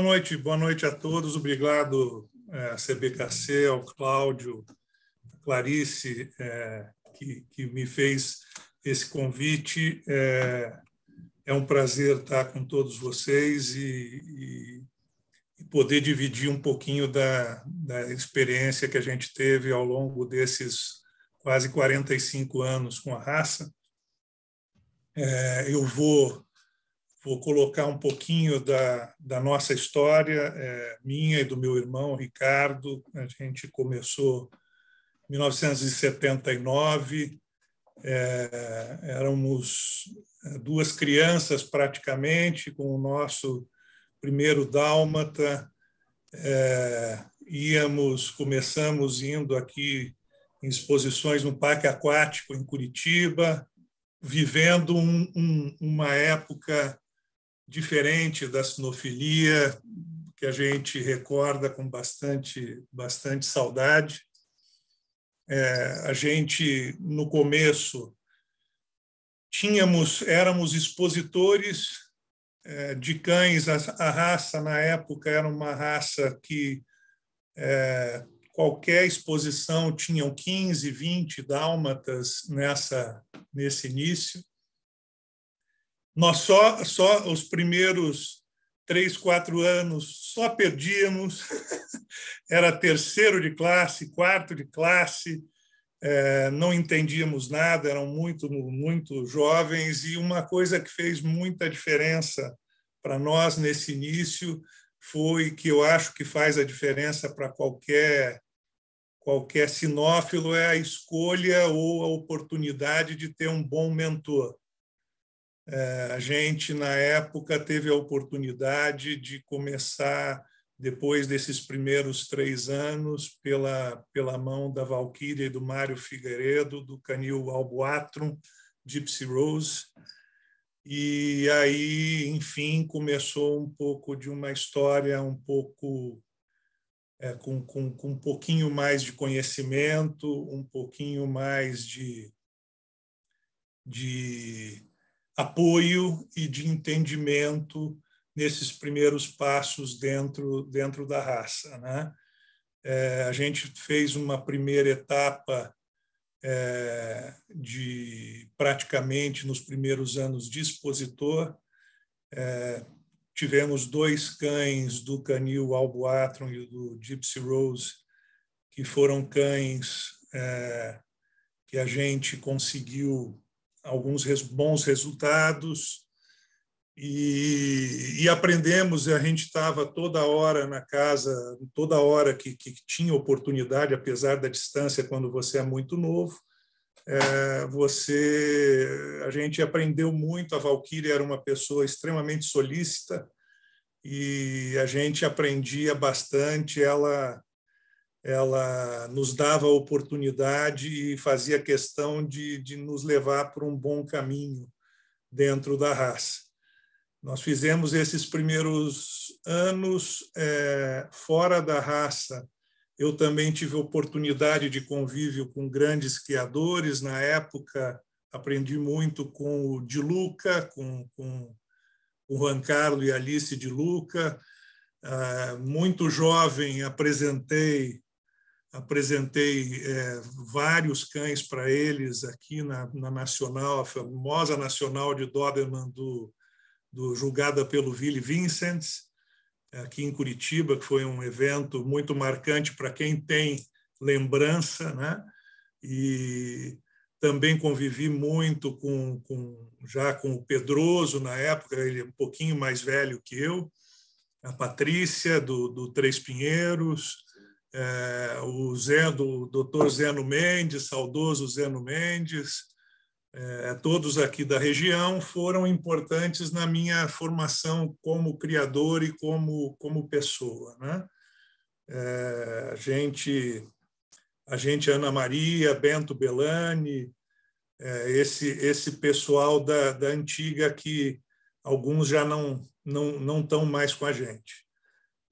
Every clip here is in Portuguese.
boa noite, boa noite a todos. Obrigado é, à CBKC, ao Cláudio, à Clarice, é, que, que, me fez esse convite. É, é, um prazer estar com todos vocês e, e, e poder dividir um pouquinho da, da, experiência que a gente teve ao longo desses quase 45 anos com a raça. É, eu vou vou colocar um pouquinho da, da nossa história, é, minha e do meu irmão Ricardo. A gente começou em 1979, é, éramos é, duas crianças praticamente, com o nosso primeiro dálmata. É, íamos, começamos indo aqui em exposições no Parque Aquático, em Curitiba, vivendo um, um, uma época diferente da sinofilia, que a gente recorda com bastante, bastante saudade. É, a gente, no começo, tínhamos, éramos expositores é, de cães. A, a, raça, na época, era uma raça que é, qualquer exposição tinham 15, 20 dálmatas nessa, nesse início. Nós só, só os primeiros três, quatro anos só perdíamos, era terceiro de classe, quarto de classe, é, não entendíamos nada, eram muito, muito jovens, e uma coisa que fez muita diferença para nós nesse início foi que eu acho que faz a diferença para qualquer qualquer sinófilo é a escolha ou a oportunidade de ter um bom mentor. É, a gente, na época, teve a oportunidade de começar, depois desses primeiros três anos, pela, pela mão da Valkyria e do Mário Figueiredo, do Canil Albuatrum, Gypsy Rose. E aí, enfim, começou um pouco de uma história um pouco. É, com, com, com um pouquinho mais de conhecimento, um pouquinho mais de, de apoio e de entendimento nesses primeiros passos dentro dentro da raça, né? É, a gente fez uma primeira etapa é, de praticamente nos primeiros anos de expositor. É, tivemos dois cães do canil Alboatron e do Gypsy Rose, que foram cães é, que a gente conseguiu alguns res, bons resultados e, e, aprendemos. A gente estava toda hora na casa, toda hora que, que, tinha oportunidade, apesar da distância, quando você é muito novo. É, você, a gente aprendeu muito. A Valkyrie era uma pessoa extremamente solícita e a gente aprendia bastante. Ela ela nos dava a oportunidade e fazia questão de, de nos levar por um bom caminho dentro da raça. Nós fizemos esses primeiros anos é, fora da raça. Eu também tive oportunidade de convívio com grandes esquiadores. Na época, aprendi muito com o de Luca, com, com o Juan Carlos e Alice de Luca. Ah, muito jovem, apresentei apresentei é, vários cães para eles aqui na, na, Nacional, a famosa Nacional de Doberman do, do julgada pelo Ville Vincent, aqui em Curitiba, que foi um evento muito marcante para quem tem lembrança, né? E também convivi muito com, com já com o Pedroso na época, ele é um pouquinho mais velho que eu, a Patrícia do, do Três Pinheiros, é, o Zé do Zeno Mendes, saudoso Zeno Mendes, é, todos aqui da região foram importantes na minha formação como criador e como como pessoa, né? É, a gente a gente Ana Maria, Bento Bellani, é, esse esse pessoal da, da antiga que alguns já não não não estão mais com a gente.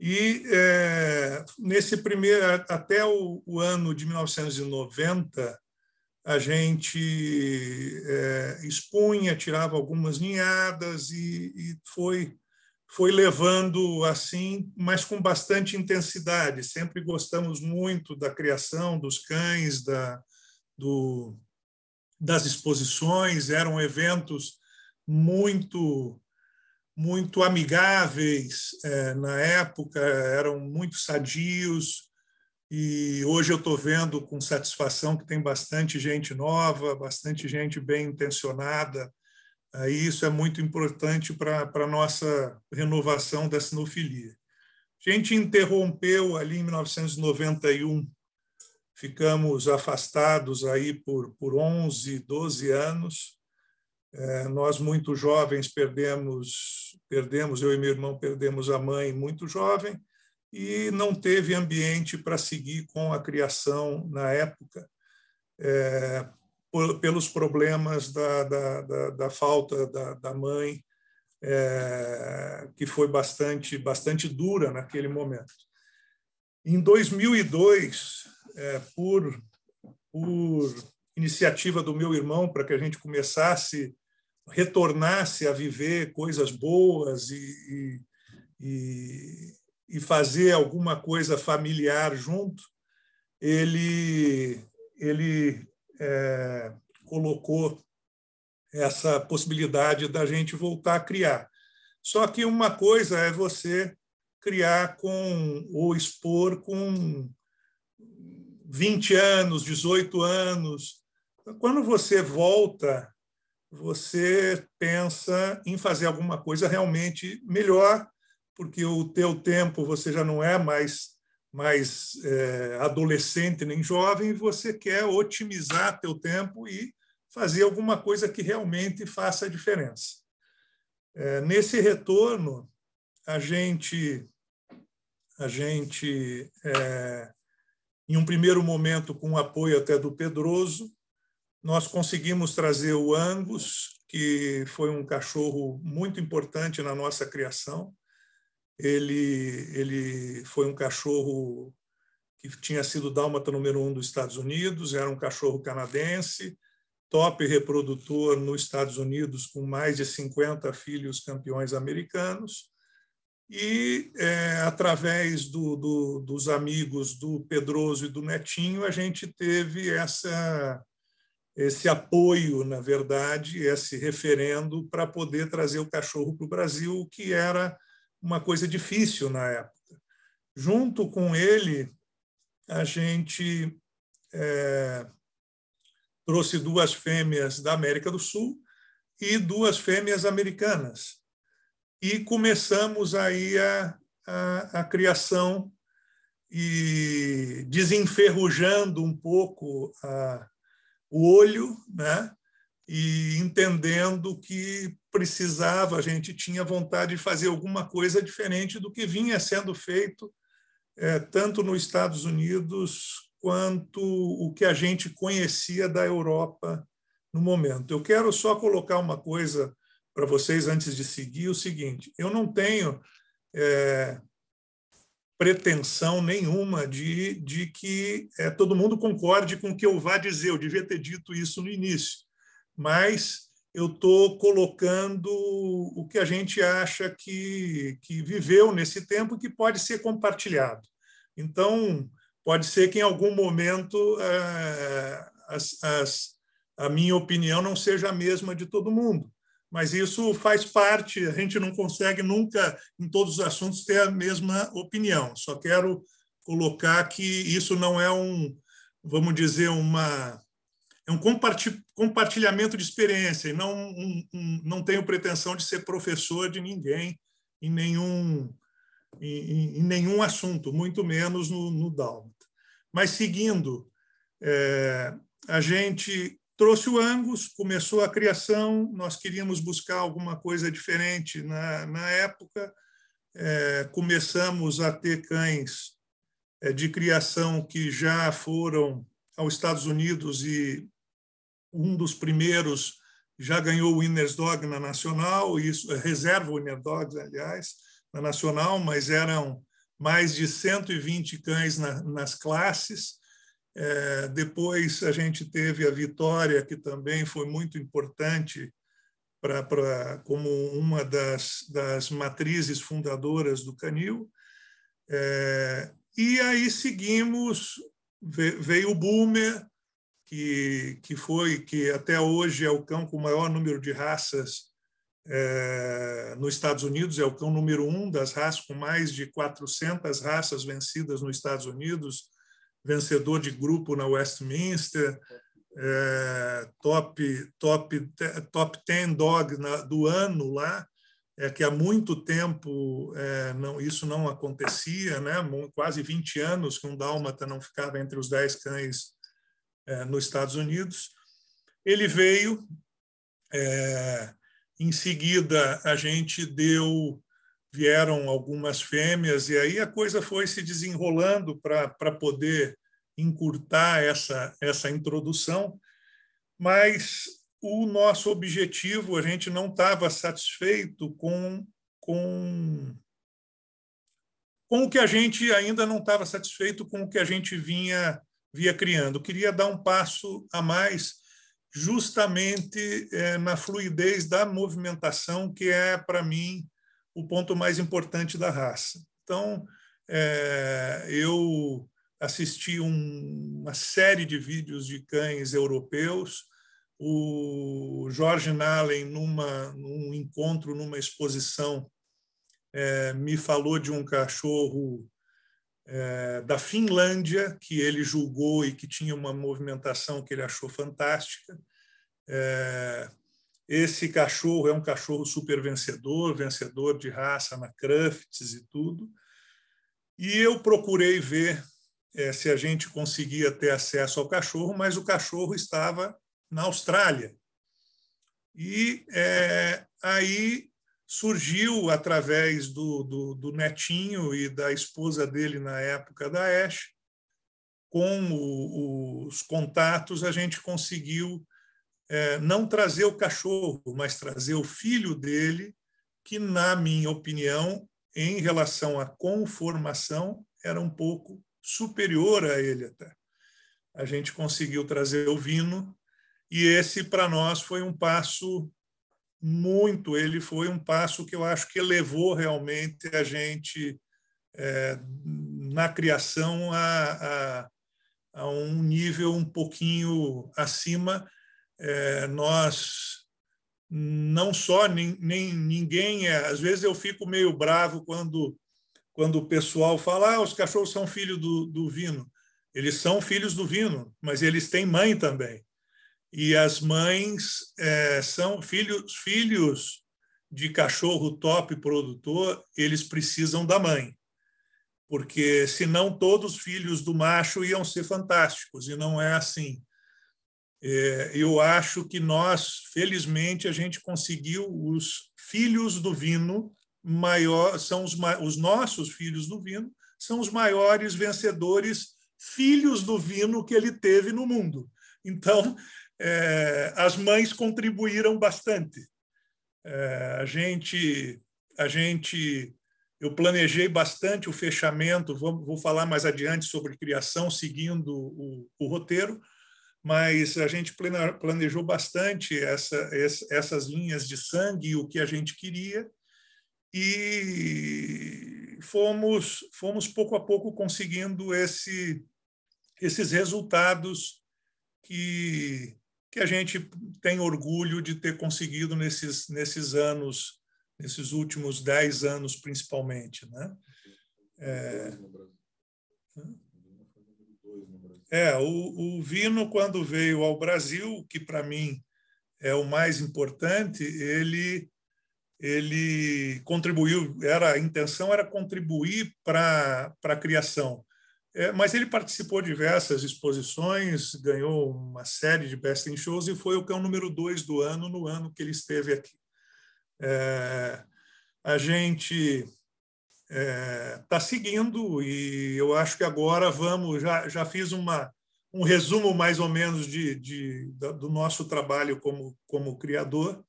E é, nesse primeiro, até o, o, ano de 1990, a gente é, expunha, tirava algumas ninhadas e, e foi foi levando assim, mas com bastante intensidade. Sempre gostamos muito da criação dos cães, da, do, das exposições, eram eventos muito muito amigáveis é, na época, eram muito sadios, e hoje eu estou vendo com satisfação que tem bastante gente nova, bastante gente bem intencionada, e isso é muito importante para a nossa renovação da sinofilia. A gente interrompeu ali em 1991, ficamos afastados aí por, por 11, 12 anos, é, nós muito jovens perdemos perdemos eu e meu irmão perdemos a mãe muito jovem e não teve ambiente para seguir com a criação na época é, por, pelos problemas da, da, da, da falta da, da mãe é, que foi bastante bastante dura naquele momento em 2002 é, por por iniciativa do meu irmão para que a gente começasse, retornasse a viver coisas boas e, e, e fazer alguma coisa familiar junto, ele, ele é, colocou essa possibilidade da gente voltar a criar. Só que uma coisa é você criar com ou expor com 20 anos, 18 anos, quando você volta, você pensa em fazer alguma coisa realmente melhor, porque o teu tempo você já não é mais mais é, adolescente nem jovem, você quer otimizar teu tempo e fazer alguma coisa que realmente faça a diferença. É, nesse retorno, a gente, a gente é, em um primeiro momento com o apoio até do Pedroso, nós conseguimos trazer o Angus, que foi um cachorro muito importante na nossa criação. Ele, ele foi um cachorro que tinha sido dálmata número um dos Estados Unidos, era um cachorro canadense, top reprodutor nos Estados Unidos, com mais de 50 filhos campeões americanos. E, é, através do, do, dos amigos do Pedroso e do Netinho, a gente teve essa esse apoio, na verdade, esse referendo para poder trazer o cachorro para o Brasil, que era uma coisa difícil na época. Junto com ele, a gente é, trouxe duas fêmeas da América do Sul e duas fêmeas americanas. E começamos aí a, a, a criação e desenferrujando um pouco a o olho, né? e entendendo que precisava, a gente tinha vontade de fazer alguma coisa diferente do que vinha sendo feito, é, tanto nos Estados Unidos quanto o que a gente conhecia da Europa no momento. Eu quero só colocar uma coisa para vocês antes de seguir: o seguinte, eu não tenho. É, pretensão nenhuma de, de que é, todo mundo concorde com o que eu vá dizer. Eu devia ter dito isso no início, mas eu estou colocando o que a gente acha que, que viveu nesse tempo que pode ser compartilhado. Então, pode ser que em algum momento eh, as, as, a minha opinião não seja a mesma de todo mundo, mas isso faz parte, a gente não consegue nunca, em todos os assuntos, ter a mesma opinião. Só quero colocar que isso não é um, vamos dizer, uma, é um compartilhamento de experiência, e não, um, um, não tenho pretensão de ser professor de ninguém em nenhum, em, em nenhum assunto, muito menos no, no Dálmata. Mas seguindo, é, a gente Trouxe o Angus, começou a criação, nós queríamos buscar alguma coisa diferente na, na época, é, começamos a ter cães é, de criação que já foram aos Estados Unidos e um dos primeiros já ganhou o Winners Dog na Nacional, isso, é, reserva Winner Dogs, aliás, na Nacional, mas eram mais de 120 cães na, nas classes. É, depois a gente teve a Vitória, que também foi muito importante pra, pra como uma das, das matrizes fundadoras do Canil. É, e aí seguimos, veio o Boomer, que, que foi, que até hoje é o cão com o maior número de raças é, nos Estados Unidos, é o cão número um das raças, com mais de 400 raças vencidas nos Estados Unidos, vencedor de grupo na Westminster, é, top, top, top 10 dog na, do ano lá, é que há muito tempo é, não, isso não acontecia, né? quase 20 anos que um dálmata não ficava entre os 10 cães é, nos Estados Unidos. Ele veio, é, em seguida a gente deu vieram algumas fêmeas, e aí a coisa foi se desenrolando para poder encurtar essa, essa introdução. Mas o nosso objetivo, a gente não estava satisfeito com, com, com o que a gente ainda não estava satisfeito com o que a gente vinha, via criando. Queria dar um passo a mais justamente é, na fluidez da movimentação, que é, para mim, o ponto mais importante da raça. Então, é, eu assisti um, uma série de vídeos de cães europeus. O Jorge Nalen, numa, num encontro, numa exposição, é, me falou de um cachorro é, da Finlândia, que ele julgou e que tinha uma movimentação que ele achou fantástica. É, esse cachorro é um cachorro super vencedor, vencedor de raça na Crafts e tudo. E eu procurei ver é, se a gente conseguia ter acesso ao cachorro, mas o cachorro estava na Austrália. E é, aí surgiu, através do, do, do, netinho e da esposa dele na época da Ash, com o, os contatos, a gente conseguiu é, não trazer o cachorro, mas trazer o filho dele, que, na minha opinião, em relação à conformação, era um pouco superior a ele até. A gente conseguiu trazer o Vino, e esse, para nós, foi um passo muito. Ele foi um passo que eu acho que levou realmente a gente é, na criação a, a, a um nível um pouquinho acima é, nós não só nem, nem ninguém é. Às vezes eu fico meio bravo quando quando o pessoal fala ah, os cachorros são filhos do, do vino. Eles são filhos do vino, mas eles têm mãe também. E as mães é, são filhos filhos de cachorro top produtor, eles precisam da mãe. Porque senão todos os filhos do macho iam ser fantásticos e não é assim. É, eu acho que nós, felizmente, a gente conseguiu os filhos do vino. maior, são os, os nossos filhos do vino, são os maiores vencedores filhos do vino que ele teve no mundo. Então, é, as mães contribuíram bastante. É, a gente, a gente, eu planejei bastante o fechamento. Vou, vou falar mais adiante sobre criação, seguindo o, o roteiro mas a gente planejou bastante essa, essas linhas de sangue e o que a gente queria e fomos fomos pouco a pouco conseguindo esse, esses resultados que que a gente tem orgulho de ter conseguido nesses nesses anos nesses últimos dez anos principalmente, né? É... É, o, o Vino, quando veio ao Brasil, que para mim é o mais importante, ele ele contribuiu, era a intenção era contribuir para a criação. É, mas ele participou de diversas exposições, ganhou uma série de Best in Shows e foi o cão número dois do ano, no ano que ele esteve aqui. É, a gente está é, tá seguindo e eu acho que agora vamos já, já fiz uma um resumo mais ou menos de, de da, do nosso trabalho como como criador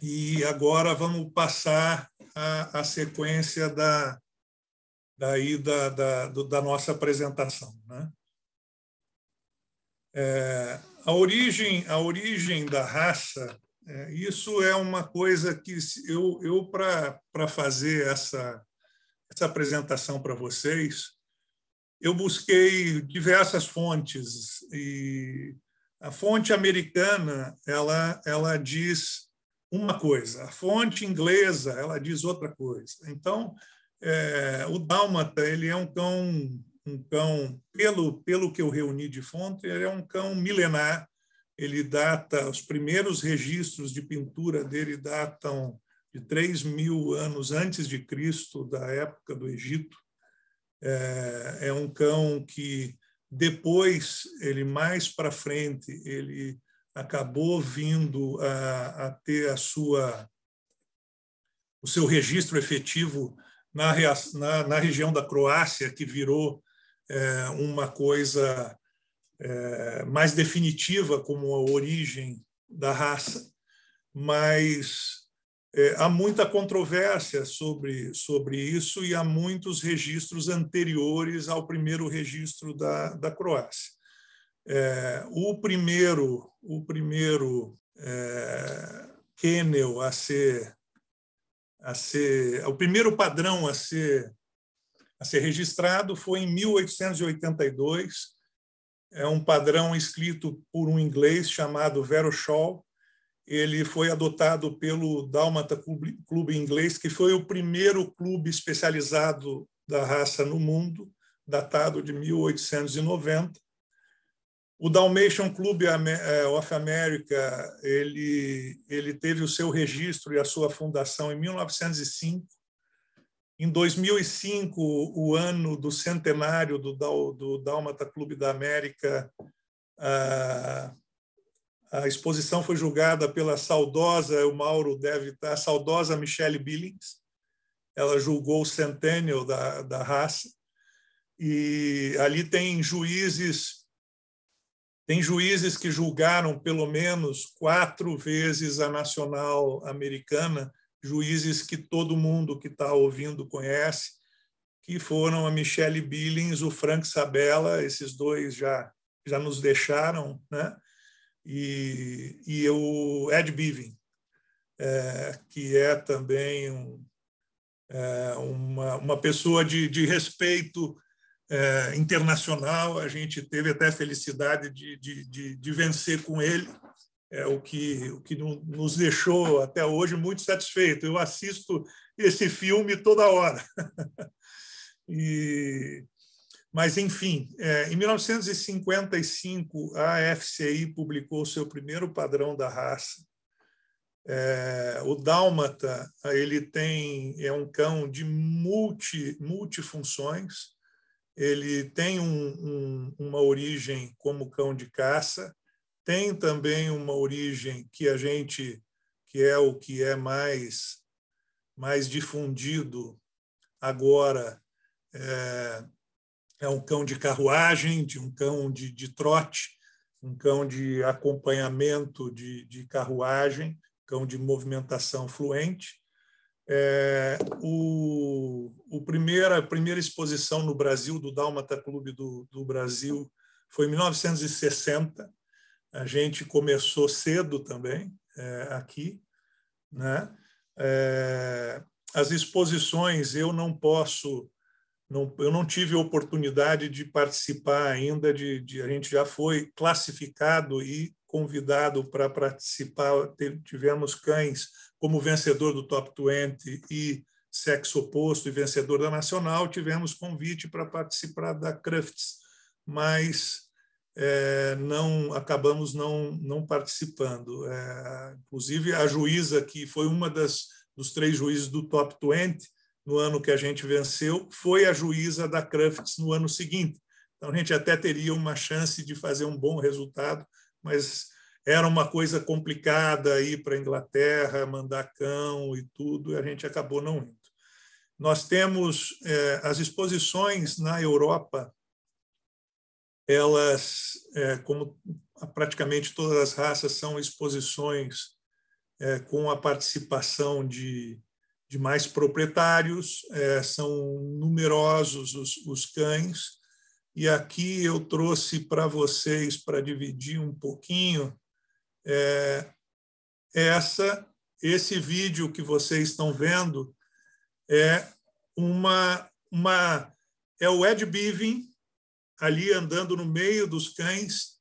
e agora vamos passar a, a sequência da daí da, da, da nossa apresentação né? é, a origem a origem da raça é, isso é uma coisa que eu, eu para fazer essa, essa apresentação para vocês, eu busquei diversas fontes e a fonte americana ela, ela diz uma coisa, a fonte inglesa ela diz outra coisa. Então, é, o dálmata ele é um cão um cão pelo pelo que eu reuni de fonte, ele é um cão milenar ele data, os primeiros registros de pintura dele datam de 3 mil anos antes de Cristo, da época do Egito. É, é um cão que depois, ele mais para frente, ele acabou vindo a, a, ter a sua o seu registro efetivo na, na, na região da Croácia, que virou é, uma coisa é, mais definitiva como a origem da raça, mas é, há muita controvérsia sobre, sobre isso e há muitos registros anteriores ao primeiro registro da, da Croácia. É, o primeiro, o primeiro é, a ser, a ser, o primeiro padrão a ser, a ser registrado foi em 1882 é um padrão escrito por um inglês chamado Vero Shaw. Ele foi adotado pelo Dálmata Clube Inglês, que foi o primeiro clube especializado da raça no mundo, datado de 1890. O Dalmatian Club é, of America, ele, ele teve o seu registro e a sua fundação em 1905 em 2005, o ano do centenário do, do Dálmata Clube da América, a, a exposição foi julgada pela saudosa, o Mauro deve estar, tá, a saudosa Michelle Billings. Ela julgou o centênio da, da raça. E ali tem juízes tem juízes que julgaram pelo menos quatro vezes a nacional americana juízes que todo mundo que está ouvindo conhece, que foram a Michelle Billings, o Frank Sabella, esses dois já, já nos deixaram, né? e, e o Ed Bivin, é, que é também um, é, uma, uma pessoa de, de respeito é, internacional. A gente teve até a felicidade de, de, de, de vencer com ele é o que, o que nos deixou até hoje muito satisfeito. Eu assisto esse filme toda hora. e, mas, enfim, é, em 1955, a FCI publicou seu primeiro padrão da raça. É, o dálmata ele tem é um cão de multi, multifunções. Ele tem um, um, uma origem como cão de caça, tem também uma origem que a gente que é o que é mais mais difundido agora é, é um cão de carruagem, de um cão de, de trote, um cão de acompanhamento de, de carruagem, cão de movimentação fluente. É, o, o primeira, a primeira exposição no Brasil do Dálmata Clube do, do Brasil foi em 1960 a gente começou cedo também é, aqui, né? É, as exposições eu não posso, não, eu não tive oportunidade de participar ainda. De, de, a gente já foi classificado e convidado para participar. Tivemos cães como vencedor do Top 20 e sexo oposto e vencedor da nacional. Tivemos convite para participar da crafts mas é, não acabamos não, não participando. É, inclusive, a juíza, que foi uma das dos três juízes do top 20 no ano que a gente venceu, foi a juíza da Crufts no ano seguinte. Então, a gente até teria uma chance de fazer um bom resultado, mas era uma coisa complicada ir para a Inglaterra, mandar cão e tudo, e a gente acabou não indo. Nós temos eh, as exposições na Europa elas, é, como praticamente todas as raças, são exposições é, com a participação de, de mais proprietários, é, são numerosos os, os cães, e aqui eu trouxe para vocês, para dividir um pouquinho, é, essa esse vídeo que vocês estão vendo é uma, uma é o Ed Bivin ali andando no meio dos cães,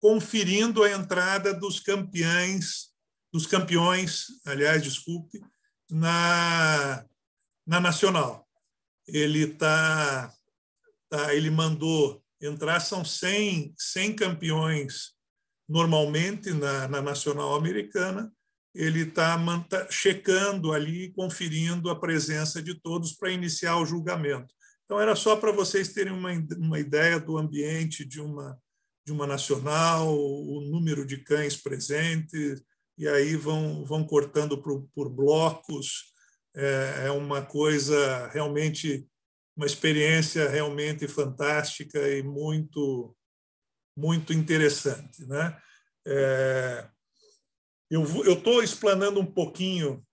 conferindo a entrada dos campeões, dos campeões, aliás, desculpe, na, na Nacional. Ele tá, tá, ele mandou entrar são 100, 100 campeões normalmente na, na Nacional Americana. Ele está checando ali, conferindo a presença de todos para iniciar o julgamento. Então, era só para vocês terem uma, uma ideia do ambiente de uma, de uma nacional, o número de cães presentes, e aí vão, vão cortando por, por blocos. É, é uma coisa realmente, uma experiência realmente fantástica e muito, muito interessante. Né? É, eu estou explanando um pouquinho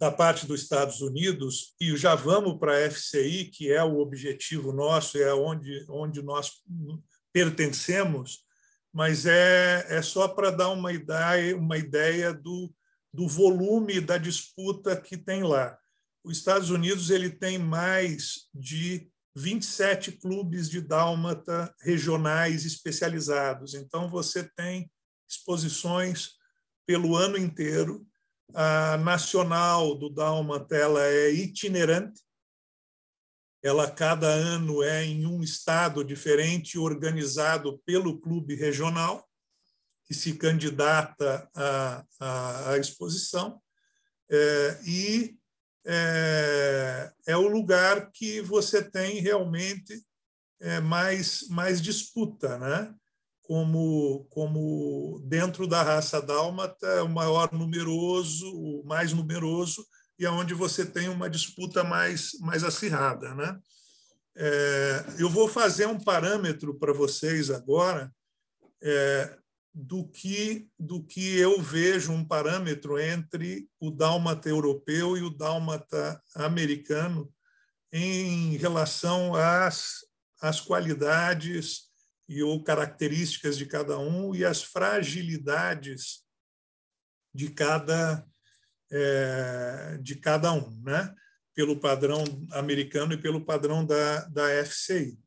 da parte dos Estados Unidos, e já vamos para a FCI, que é o objetivo nosso, é onde, onde nós pertencemos, mas é, é só para dar uma ideia, uma ideia do, do volume da disputa que tem lá. Os Estados Unidos ele tem mais de 27 clubes de dálmata regionais especializados. Então, você tem exposições pelo ano inteiro a nacional do Dálmata ela é itinerante, ela cada ano é em um estado diferente, organizado pelo clube regional, que se candidata à, à, à exposição, é, e é, é, o lugar que você tem realmente é, mais, mais disputa. Né? como, como dentro da raça dálmata, é o maior numeroso, o mais numeroso, e aonde é você tem uma disputa mais, mais acirrada. Né? É, eu vou fazer um parâmetro para vocês agora é, do, que, do que eu vejo um parâmetro entre o dálmata europeu e o dálmata americano em relação às, às qualidades e ou características de cada um e as fragilidades de cada é, de cada um, né? Pelo padrão americano e pelo padrão da, da FCI.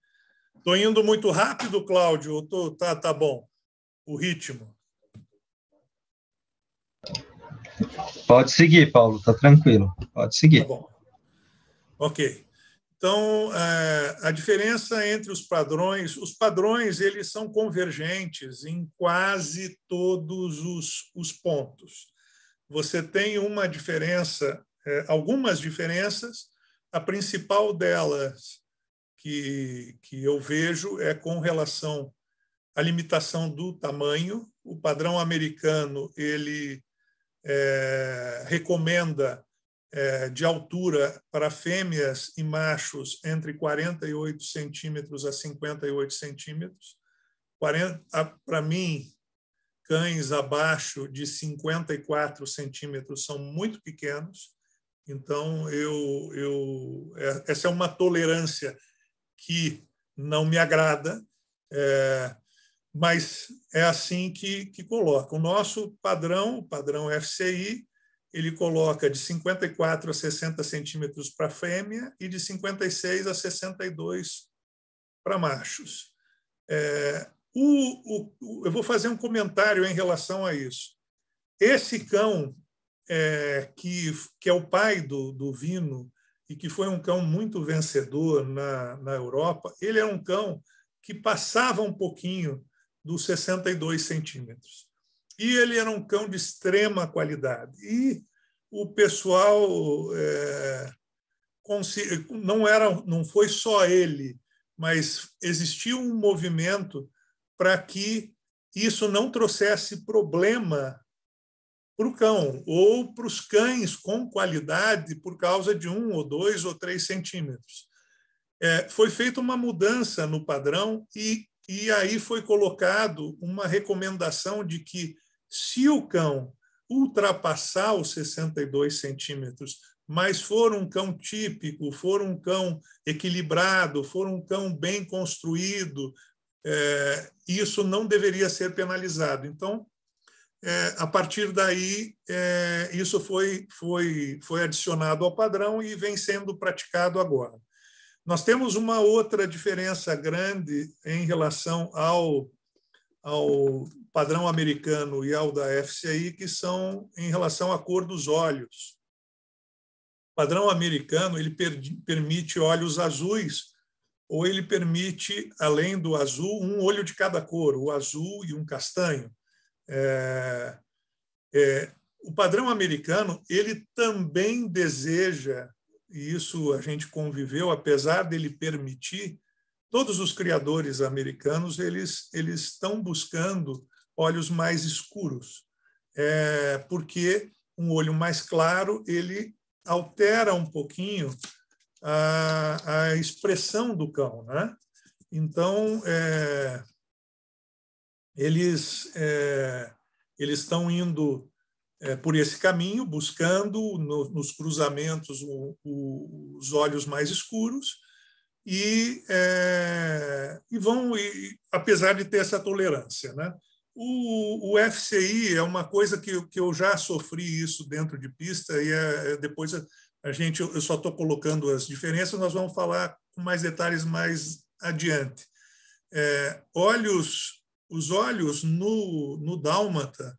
Estou indo muito rápido, Cláudio. Tô, tá, tá bom. O ritmo. Pode seguir, Paulo. Tá tranquilo. Pode seguir. Tá bom. Ok. Então, é, a diferença entre os padrões, os padrões eles são convergentes em quase todos os, os pontos. Você tem uma diferença, é, algumas diferenças, a principal delas que, que eu vejo é com relação à limitação do tamanho. O padrão americano ele é, recomenda é, de altura para fêmeas e machos entre 48 centímetros a 58 centímetros. Para mim, cães abaixo de 54 centímetros são muito pequenos, então eu, eu é, essa é uma tolerância que não me agrada, é, mas é assim que, que coloca. O nosso padrão, o padrão FCI, ele coloca de 54 a 60 centímetros para fêmea e de 56 a 62 para machos. É, o, o, eu vou fazer um comentário em relação a isso. Esse cão, é, que, que é o pai do, do Vino e que foi um cão muito vencedor na, na Europa, ele é um cão que passava um pouquinho dos 62 centímetros. E ele era um cão de extrema qualidade. E o pessoal é, não era, não foi só ele, mas existiu um movimento para que isso não trouxesse problema para o cão ou para os cães com qualidade por causa de um ou dois ou três centímetros. É, foi feita uma mudança no padrão e, e aí foi colocado uma recomendação de que se o cão ultrapassar os 62 centímetros, mas for um cão típico, for um cão equilibrado, for um cão bem construído, é, isso não deveria ser penalizado. Então, é, a partir daí, é, isso foi, foi, foi adicionado ao padrão e vem sendo praticado agora. Nós temos uma outra diferença grande em relação ao, ao padrão americano e ao da FCI, que são em relação à cor dos olhos. O padrão americano ele per permite olhos azuis ou ele permite, além do azul, um olho de cada cor, o azul e um castanho. É, é, o padrão americano ele também deseja, e isso a gente conviveu, apesar dele permitir, todos os criadores americanos eles, eles estão buscando olhos mais escuros, é, porque um olho mais claro ele altera um pouquinho a, a expressão do cão, né? Então é, eles é, eles estão indo é, por esse caminho, buscando no, nos cruzamentos o, o, os olhos mais escuros e, é, e vão, e, apesar de ter essa tolerância, né? O, o FCI é uma coisa que, que eu já sofri isso dentro de pista e é, é depois a, a gente eu só estou colocando as diferenças, nós vamos falar com mais detalhes mais adiante. É, olhos, os olhos no, no dálmata,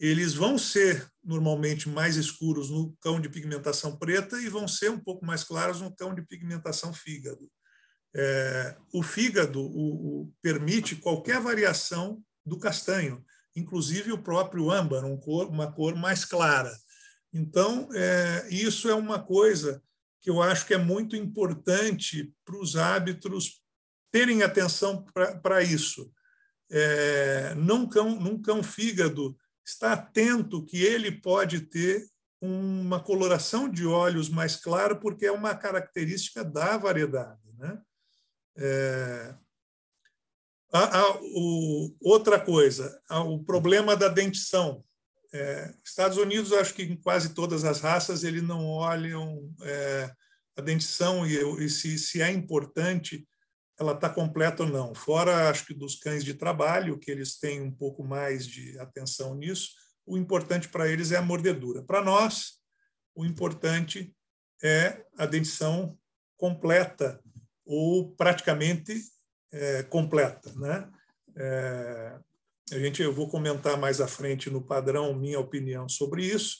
eles vão ser normalmente mais escuros no cão de pigmentação preta e vão ser um pouco mais claros no cão de pigmentação fígado. É, o fígado o, o, permite qualquer variação do castanho, inclusive o próprio âmbar, um cor, uma cor mais clara. Então, é, isso é uma coisa que eu acho que é muito importante para os árbitros terem atenção para isso. É, num, cão, num cão fígado, está atento que ele pode ter uma coloração de olhos mais clara, porque é uma característica da variedade. Né? É, a, a, o, outra coisa, a, o problema da dentição. É, Estados Unidos, acho que em quase todas as raças, eles não olham é, a dentição e, e se, se, é importante, ela está completa ou não. Fora, acho que dos cães de trabalho, que eles têm um pouco mais de atenção nisso, o importante para eles é a mordedura. Para nós, o importante é a dentição completa ou praticamente é, completa. Né? É, a gente, eu vou comentar mais à frente no padrão minha opinião sobre isso,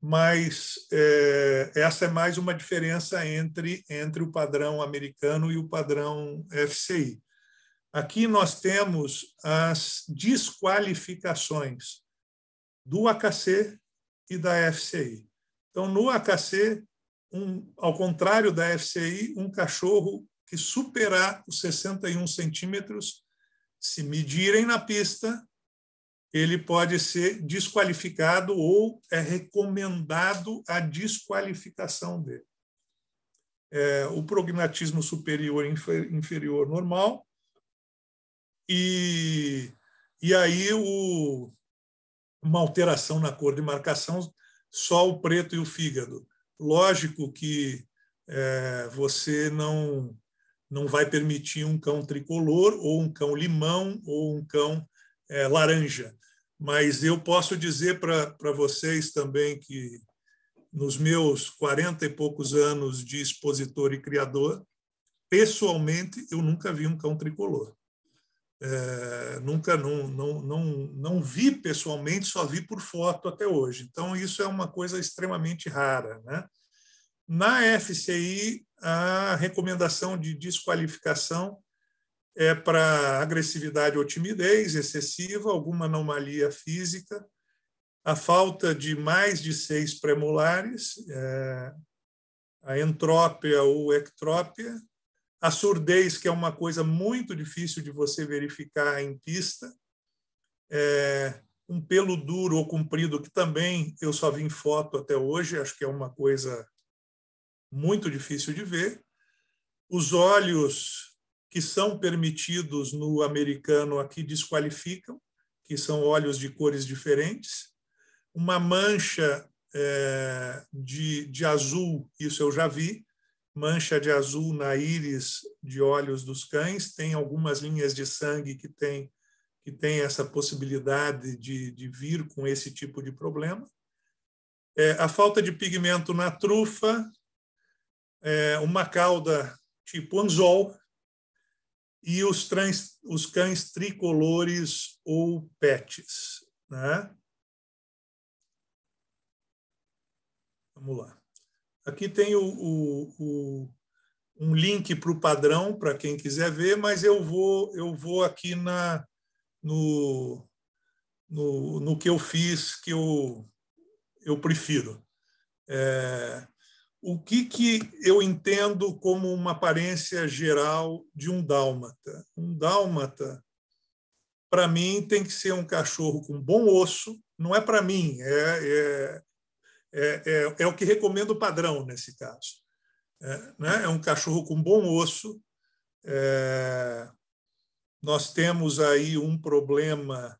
mas é, essa é mais uma diferença entre, entre o padrão americano e o padrão FCI. Aqui nós temos as desqualificações do AKC e da FCI. Então, no AKC, um, ao contrário da FCI, um cachorro que superar os 61 centímetros, se medirem na pista, ele pode ser desqualificado ou é recomendado a desqualificação dele. É, o prognatismo superior inferior normal e, e aí o, uma alteração na cor de marcação, só o preto e o fígado. Lógico que é, você não não vai permitir um cão tricolor, ou um cão limão, ou um cão é, laranja. Mas eu posso dizer para vocês também que, nos meus 40 e poucos anos de expositor e criador, pessoalmente, eu nunca vi um cão tricolor. É, nunca não, não, não, não vi pessoalmente, só vi por foto até hoje. Então, isso é uma coisa extremamente rara. Né? Na FCI, a recomendação de desqualificação é para agressividade ou timidez excessiva, alguma anomalia física, a falta de mais de seis premolares, é, a entrópia ou ectrópia, a surdez, que é uma coisa muito difícil de você verificar em pista, é, um pelo duro ou comprido, que também eu só vi em foto até hoje, acho que é uma coisa muito difícil de ver. Os olhos que são permitidos no americano aqui desqualificam, que são olhos de cores diferentes. Uma mancha é, de, de azul, isso eu já vi, mancha de azul na íris de olhos dos cães, tem algumas linhas de sangue que tem, que tem essa possibilidade de, de vir com esse tipo de problema. É, a falta de pigmento na trufa, é, uma cauda tipo anzol e os, trans, os cães tricolores ou pets. Né? Vamos lá. Aqui tem o, o, o um link para o padrão para quem quiser ver, mas eu vou eu vou aqui na no, no, no que eu fiz que eu eu prefiro. É, o que, que eu entendo como uma aparência geral de um dálmata? Um dálmata, para mim, tem que ser um cachorro com bom osso. Não é para mim, é, é, é, é, o que recomendo o padrão nesse caso. É, né? é um cachorro com bom osso. É, nós temos aí um problema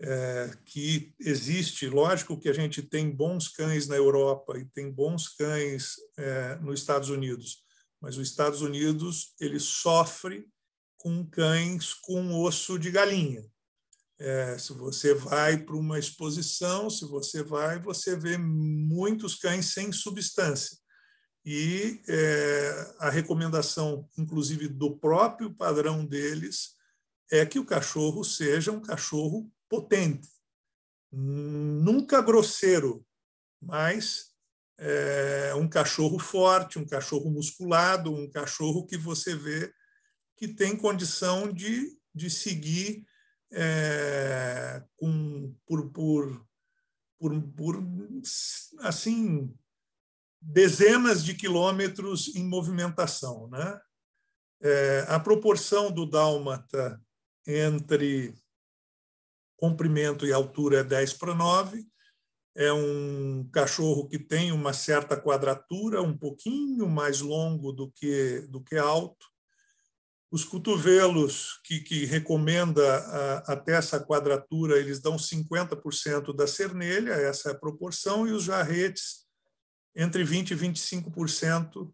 é, que existe. Lógico que a gente tem bons cães na Europa e tem bons cães é, nos Estados Unidos, mas os Estados Unidos ele sofre com cães com osso de galinha. É, se você vai para uma exposição, se você vai, você vê muitos cães sem substância. E é, a recomendação, inclusive do próprio padrão deles, é que o cachorro seja um cachorro potente, nunca grosseiro, mas é, um cachorro forte, um cachorro musculado, um cachorro que você vê que tem condição de, de seguir é, com, por, por, por, por assim dezenas de quilômetros em movimentação, né? É, a proporção do dálmata entre comprimento e altura é 10 para 9. É um cachorro que tem uma certa quadratura, um pouquinho mais longo do que, do que alto. Os cotovelos, que, que recomenda a, até essa quadratura, eles dão 50% da cernelha, essa é a proporção, e os jarretes entre 20% e 25%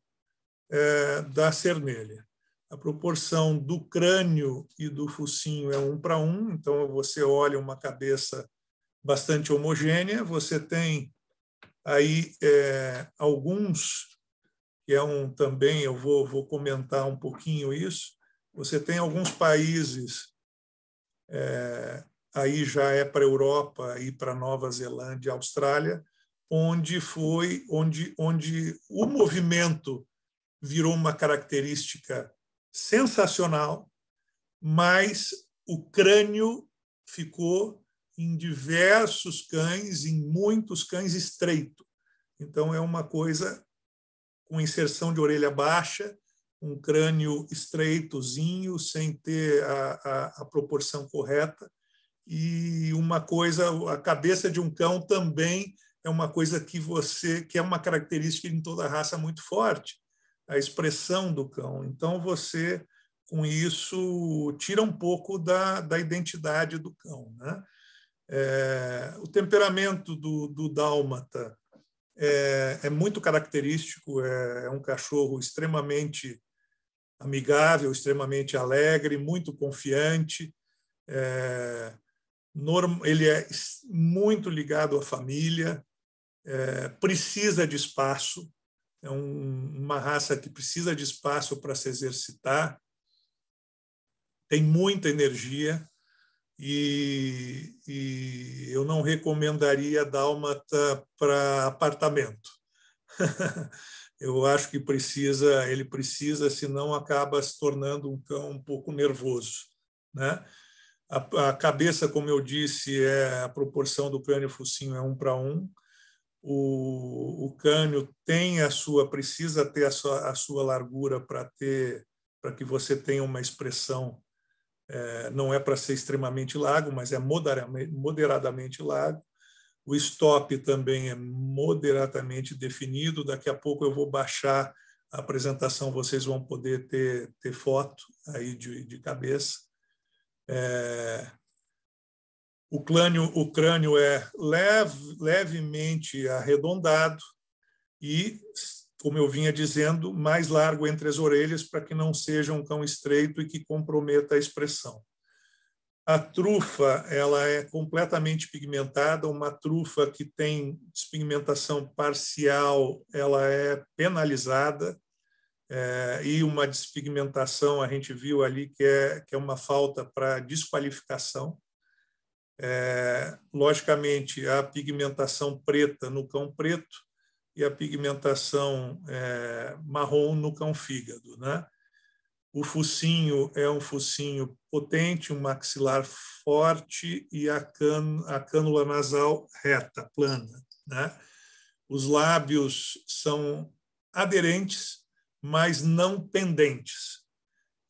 é, da cernelha a proporção do crânio e do focinho é um para um, então você olha uma cabeça bastante homogênea, você tem aí é, alguns, que é um também, eu vou, vou comentar um pouquinho isso, você tem alguns países, é, aí já é para a Europa e para Nova Zelândia, Austrália, onde foi, onde, onde o movimento virou uma característica sensacional, mas o crânio ficou em diversos cães, em muitos cães estreito. Então é uma coisa com inserção de orelha baixa, um crânio estreitozinho, sem ter a, a, a proporção correta. E uma coisa, a cabeça de um cão também é uma coisa que você, que é uma característica em toda raça muito forte a expressão do cão. Então, você, com isso, tira um pouco da, da identidade do cão. Né? É, o temperamento do, do dálmata é, é muito característico, é, é um cachorro extremamente amigável, extremamente alegre, muito confiante. É, ele é muito ligado à família, é, precisa de espaço, é um, uma raça que precisa de espaço para se exercitar, tem muita energia, e, e, eu não recomendaria dálmata para apartamento. eu acho que precisa, ele precisa, senão acaba se tornando um cão um pouco nervoso, né? A, cabeça, como eu disse, é a proporção do crânio e focinho é um para um o, o cânio tem a sua precisa ter a sua, a sua largura para ter para que você tenha uma expressão é, não é para ser extremamente largo mas é moderadamente, moderadamente largo o stop também é moderadamente definido daqui a pouco eu vou baixar a apresentação vocês vão poder ter, ter foto aí de, de cabeça é, o crânio, o crânio é leve, levemente arredondado e, como eu vinha dizendo, mais largo entre as orelhas para que não seja um cão estreito e que comprometa a expressão. A trufa ela é completamente pigmentada, uma trufa que tem despigmentação parcial ela é penalizada, é, e uma despigmentação a gente viu ali que é, que é uma falta para desqualificação. É, logicamente, a pigmentação preta no cão preto e a pigmentação é, marrom no cão fígado. Né? O focinho é um focinho potente, um maxilar forte e a, can, a cânula nasal reta, plana. Né? Os lábios são aderentes, mas não pendentes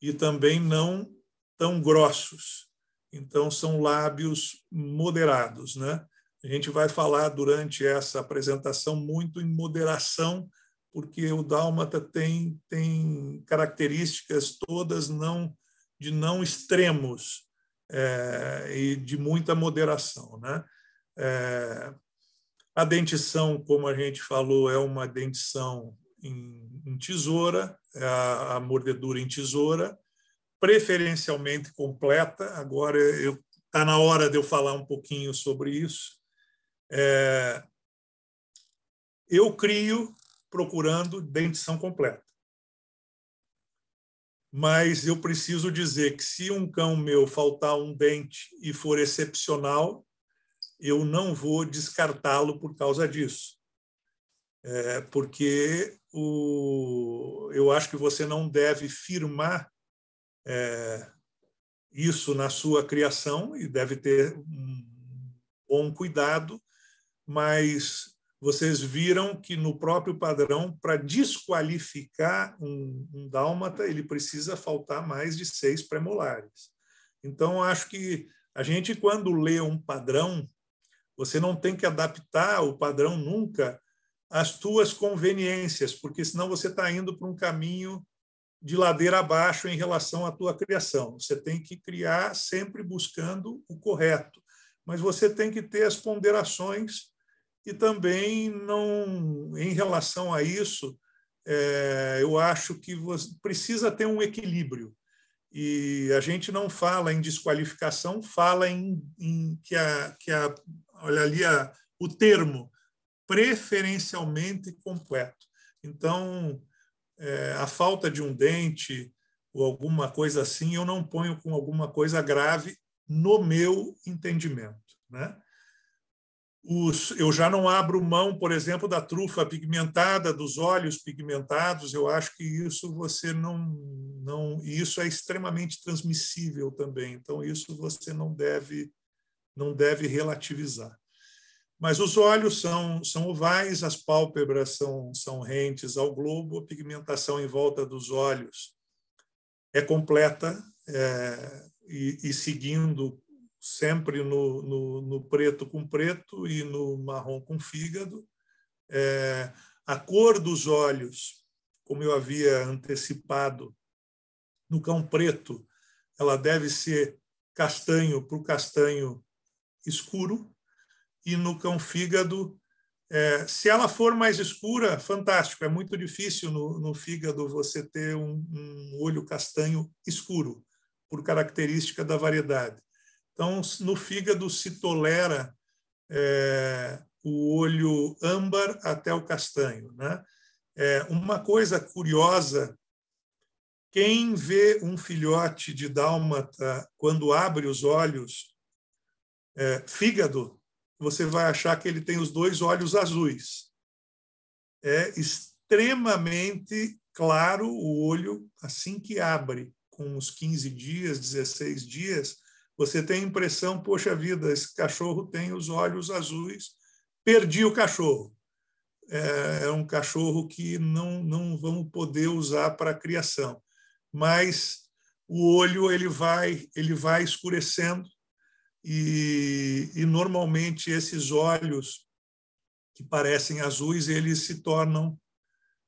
e também não tão grossos. Então, são lábios moderados. Né? A gente vai falar durante essa apresentação muito em moderação, porque o dálmata tem, tem características todas não de não extremos é, e de muita moderação. Né? É, a dentição, como a gente falou, é uma dentição em, em tesoura, é a, a mordedura em tesoura, preferencialmente completa. Agora está na hora de eu falar um pouquinho sobre isso. É, eu crio procurando dentição completa. Mas eu preciso dizer que se um cão meu faltar um dente e for excepcional, eu não vou descartá-lo por causa disso. É, porque o, eu acho que você não deve firmar é, isso na sua criação e deve ter um bom cuidado, mas vocês viram que no próprio padrão, para desqualificar um, um dálmata, ele precisa faltar mais de seis premolares. Então, acho que a gente, quando lê um padrão, você não tem que adaptar o padrão nunca às suas conveniências, porque senão você está indo para um caminho de ladeira abaixo em relação à tua criação. Você tem que criar sempre buscando o correto, mas você tem que ter as ponderações e também não, em relação a isso, é, eu acho que você precisa ter um equilíbrio. E a gente não fala em desqualificação, fala em, em que, a, que a, olha ali a, o termo, preferencialmente completo. Então, é, a falta de um dente ou alguma coisa assim, eu não ponho com alguma coisa grave no meu entendimento. Né? Os, eu já não abro mão, por exemplo, da trufa pigmentada, dos olhos pigmentados. Eu acho que isso você não, não, isso é extremamente transmissível também. Então isso você não deve, não deve relativizar. Mas os olhos são, são ovais, as pálpebras são, são rentes ao globo, a pigmentação em volta dos olhos é completa é, e, e, seguindo sempre no, no, no, preto com preto e no marrom com fígado. É, a cor dos olhos, como eu havia antecipado, no cão preto, ela deve ser castanho para o castanho escuro, e no cão fígado. É, se ela for mais escura, fantástico. É muito difícil no, no fígado você ter um, um, olho castanho escuro, por característica da variedade. Então, no fígado se tolera é, o olho âmbar até o castanho. Né? É, uma coisa curiosa: quem vê um filhote de dálmata quando abre os olhos, é, fígado, você vai achar que ele tem os dois olhos azuis. É extremamente claro o olho assim que abre, com uns 15 dias, 16 dias, você tem a impressão, poxa vida, esse cachorro tem os olhos azuis, perdi o cachorro. É, é um cachorro que não, não vamos poder usar para criação. Mas o olho ele vai, ele vai escurecendo e, e normalmente esses olhos que parecem azuis, eles se tornam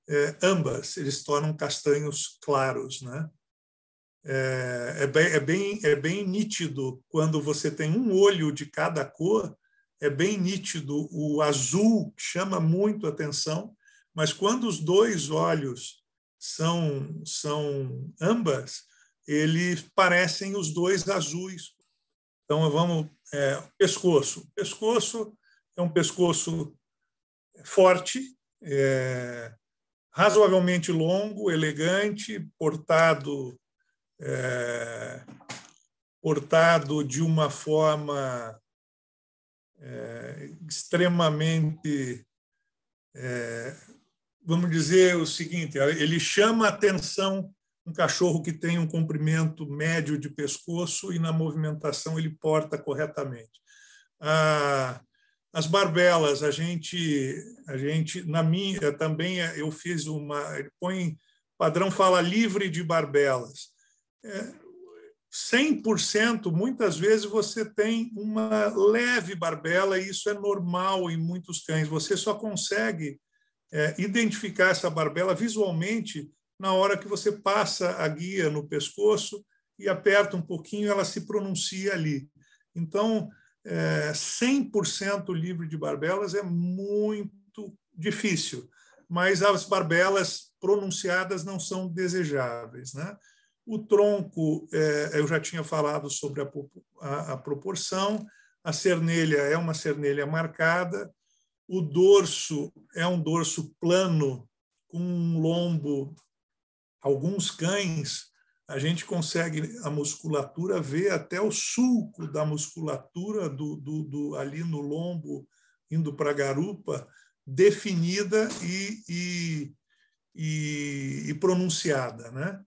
é, ambas, eles se tornam castanhos claros, né? É, é, bem, é, bem, é bem nítido quando você tem um olho de cada cor, é bem nítido o azul chama muito atenção, mas quando os dois olhos são, são ambas, eles parecem os dois azuis, então, vamos. É, pescoço. O pescoço é um pescoço forte, é, razoavelmente longo, elegante, portado. É, portado de uma forma é, extremamente, é, vamos dizer o seguinte, ele chama a atenção um cachorro que tem um comprimento médio de pescoço e na movimentação ele porta corretamente. Ah, as barbelas, a gente, a gente na minha também eh, eu fiz uma, ele põe padrão fala livre de barbelas. É, 100%, muitas vezes você tem uma leve barbela, e isso é normal em muitos cães. Você só consegue é, identificar essa barbela visualmente na hora que você passa a guia no pescoço e aperta um pouquinho, ela se pronuncia ali. Então, é, 100% livre de barbelas é muito difícil, mas as barbelas pronunciadas não são desejáveis. Né? O tronco, é, eu já tinha falado sobre a, a, a proporção, a cernelha é uma cernelha marcada, o dorso é um dorso plano com um lombo Alguns cães, a gente consegue a musculatura ver até o sulco da musculatura do, do, do ali no lombo, indo para a garupa, definida e, e, e, e pronunciada. Né?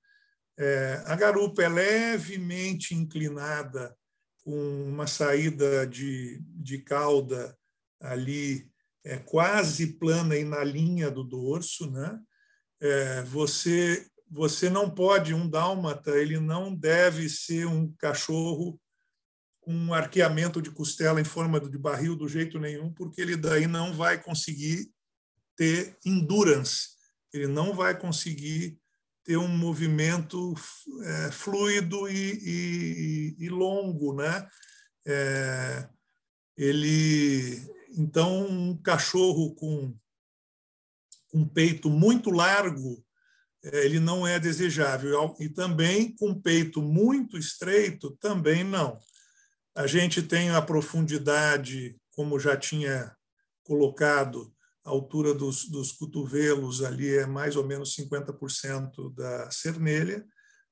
É, a garupa é levemente inclinada, com uma saída de, de cauda ali é quase plana e na linha do dorso, né? É, você você não pode, um dálmata, ele não deve ser um cachorro com um arqueamento de costela em forma de barril do jeito nenhum, porque ele daí não vai conseguir ter endurance, ele não vai conseguir ter um movimento é, fluido e, e, e, longo, né? É, ele, então, um cachorro com, com um peito muito largo, é, ele não é desejável. E também com peito muito estreito, também não. A gente tem a profundidade, como já tinha colocado, a altura dos, dos cotovelos ali é mais ou menos 50% da cernelha.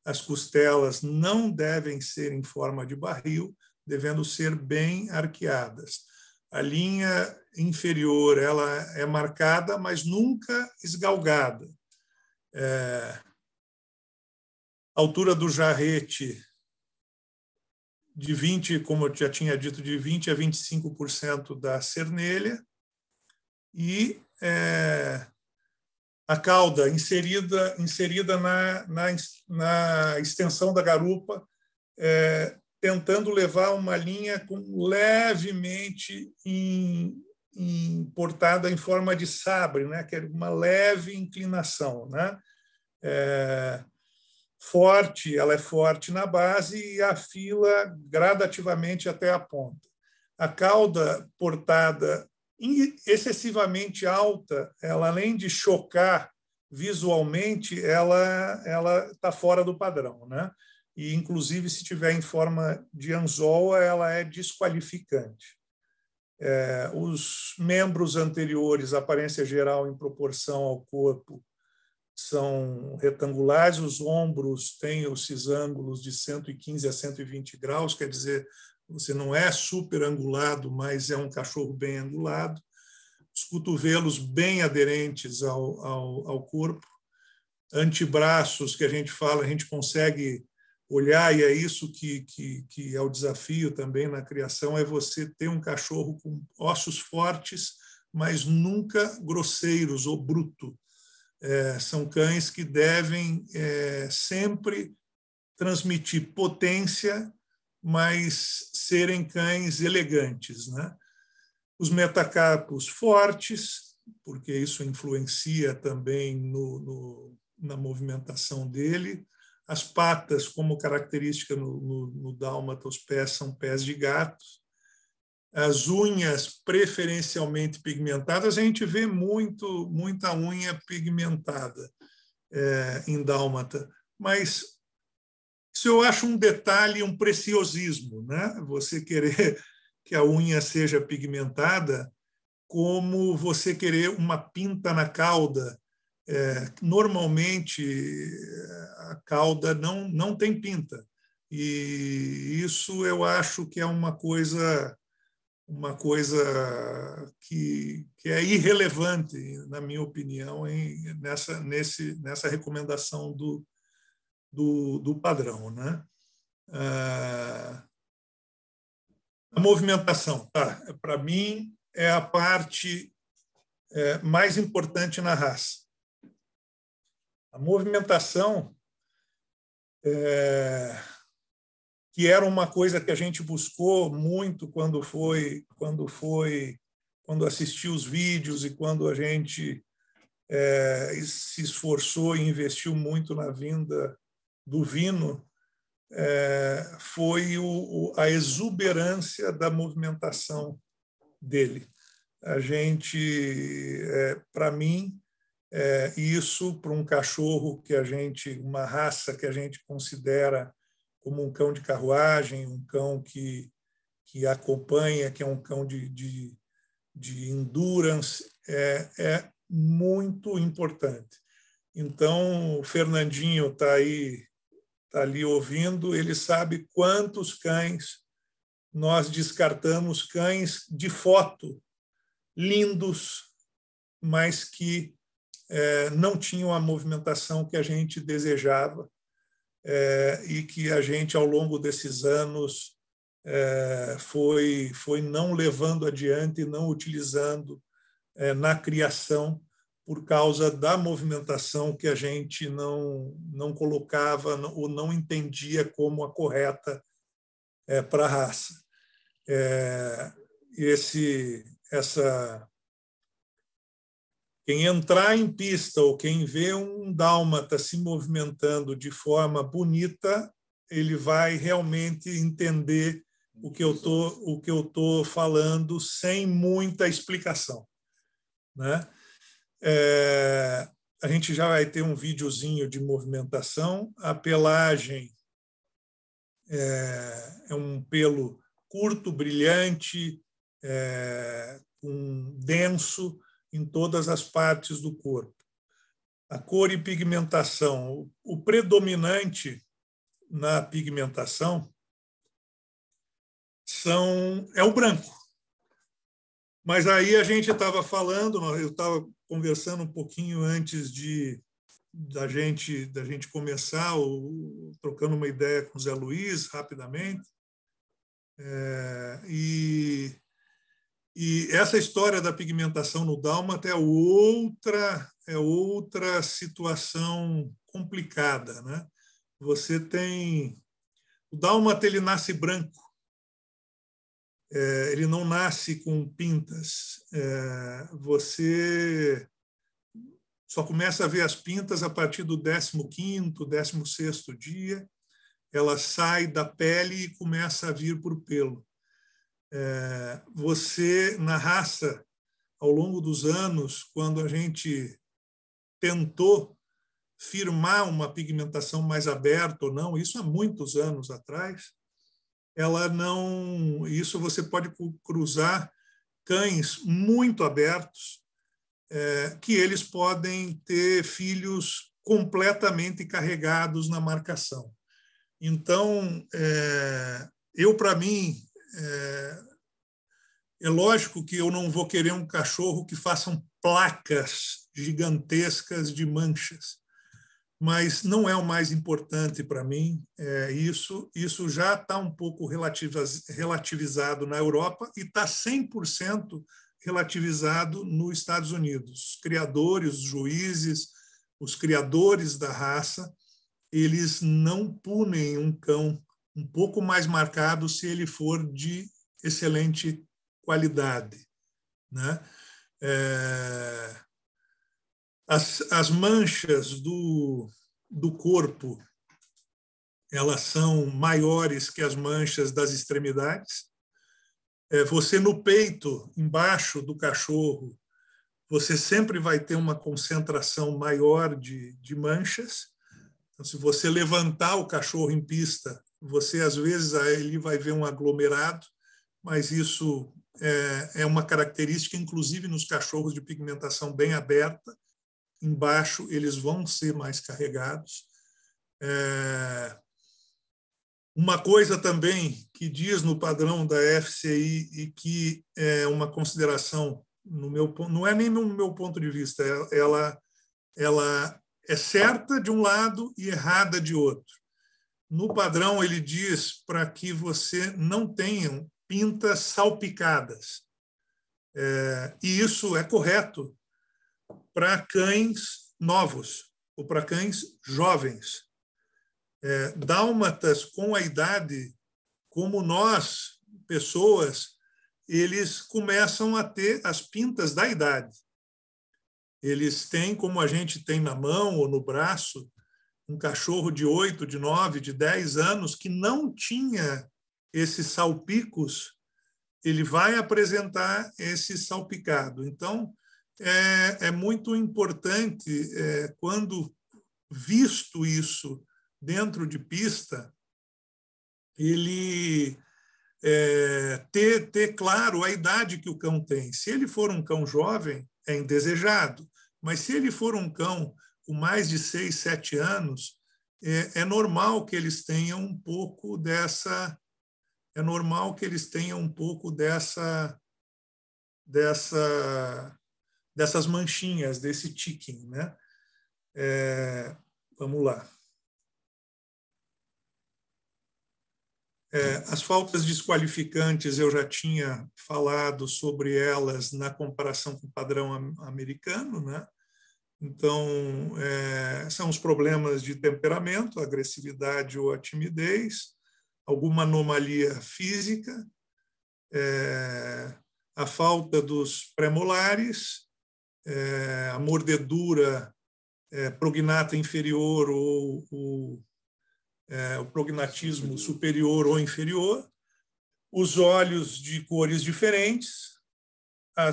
As costelas não devem ser em forma de barril, devendo ser bem arqueadas. A linha inferior ela é marcada, mas nunca esgalgada é, altura do jarrete de 20, como eu já tinha dito, de 20 a 25% da cernelha e é, a cauda inserida, inserida na, na, na extensão da garupa, é, tentando levar uma linha com levemente em, importada em forma de sabre, né? Que é uma leve inclinação, né? É, forte, ela é forte na base e afila gradativamente até a ponta. A cauda portada excessivamente alta, ela além de chocar visualmente, ela ela está fora do padrão, né? E inclusive se tiver em forma de anzola, ela é desqualificante. É, os membros anteriores, aparência geral em proporção ao corpo, são retangulares, os ombros têm os ângulos de 115 a 120 graus, quer dizer, você não é super angulado, mas é um cachorro bem angulado, os cotovelos bem aderentes ao, ao, ao corpo, antebraços que a gente fala, a gente consegue olhar, e é isso que, que, que é o desafio também na criação, é você ter um cachorro com ossos fortes, mas nunca grosseiros ou bruto. É, são cães que devem é, sempre transmitir potência, mas serem cães elegantes. Né? Os metacarpos fortes, porque isso influencia também no, no na movimentação dele, as patas, como característica no, no, no dálmata, os pés são pés de gato. As unhas preferencialmente pigmentadas, a gente vê muito, muita unha pigmentada é, em dálmata, mas isso eu acho um detalhe, um preciosismo, né? Você querer que a unha seja pigmentada, como você querer uma pinta na cauda é, normalmente a cauda não, não tem pinta. E isso eu acho que é uma coisa uma coisa que, que é irrelevante, na minha opinião, em, nessa, nesse, nessa recomendação do, do, do padrão. Né? Ah, a movimentação, tá, para mim, é a parte é, mais importante na raça a movimentação é, que era uma coisa que a gente buscou muito quando foi quando foi quando assistiu os vídeos e quando a gente é, se esforçou e investiu muito na vinda do vino é, foi o, o, a exuberância da movimentação dele. A gente, é, para mim, é, isso para um cachorro que a gente, uma raça que a gente considera como um cão de carruagem, um cão que, que acompanha, que é um cão de, de, de endurance, é, é muito importante. Então, o Fernandinho está aí, tá ali ouvindo, ele sabe quantos cães nós descartamos cães de foto, lindos, mas que é, não tinham a movimentação que a gente desejava é, e que a gente, ao longo desses anos, é, foi, foi não levando adiante, não utilizando na criação por causa da movimentação que a gente não, não colocava ou não entendia como a correta é, para a raça. É, esse, essa, quem entrar em pista ou quem vê um dálmata se movimentando de forma bonita, ele vai realmente entender o que eu tô, o que eu tô falando sem muita explicação, né? É, a gente já vai ter um videozinho de movimentação. A pelagem é, é um pelo curto, brilhante, é, um denso em todas as partes do corpo. A cor e pigmentação. O predominante na pigmentação são é o branco. Mas aí a gente estava falando, eu estava conversando um pouquinho antes de da gente da gente começar, ou, trocando uma ideia com o Zé Luiz rapidamente, é, e e essa história da pigmentação no dálmata é outra, é outra situação complicada. Né? Você tem. O dálmata ele nasce branco, é, ele não nasce com pintas. É, você só começa a ver as pintas a partir do 15, 16 dia. Ela sai da pele e começa a vir por pelo. É, você, na raça, ao longo dos anos, quando a gente tentou firmar uma pigmentação mais aberta ou não, isso há muitos anos atrás, ela não. Isso você pode cruzar cães muito abertos, é, que eles podem ter filhos completamente carregados na marcação. Então, é, eu, para mim, é, é lógico que eu não vou querer um cachorro que façam placas gigantescas de manchas, mas não é o mais importante para mim. É, isso, isso já está um pouco relativizado na Europa e está 100% relativizado nos Estados Unidos. Os criadores, os juízes, os criadores da raça, eles não punem um cão um pouco mais marcado se ele for de excelente qualidade. Né? É, as, as manchas do, do corpo elas são maiores que as manchas das extremidades. É, você no peito, embaixo do cachorro, você sempre vai ter uma concentração maior de, de manchas. Então, se você levantar o cachorro em pista, você, às vezes, ele vai ver um aglomerado, mas isso é, é uma característica, inclusive nos cachorros de pigmentação bem aberta. Embaixo, eles vão ser mais carregados. É, uma coisa também que diz no padrão da FCI e que é uma consideração no meu não é nem no meu ponto de vista, é, ela ela é certa de um lado e errada de outro. No padrão, ele diz para que você não tenha pintas salpicadas. É, e isso é correto para cães novos ou para cães jovens. É, dálmatas com a idade, como nós, pessoas, eles começam a ter as pintas da idade. Eles têm, como a gente tem na mão ou no braço, um cachorro de 8, de 9, de 10 anos que não tinha esses salpicos, ele vai apresentar esse salpicado. Então, é, é muito importante, é, quando visto isso dentro de pista, ele é, ter, ter claro a idade que o cão tem. Se ele for um cão jovem, é indesejado, mas se ele for um cão com mais de seis, sete anos, é, é, normal que eles tenham um pouco dessa é normal que eles tenham um pouco dessa dessa dessas manchinhas desse ticking, né? É, vamos lá. É, as faltas desqualificantes eu já tinha falado sobre elas na comparação com o padrão americano, né? Então, é, são os problemas de temperamento, agressividade ou a timidez, alguma anomalia física, é, a falta dos premolares, é, a mordedura é, prognata inferior ou, é, o prognatismo superior ou inferior, os olhos de cores diferentes,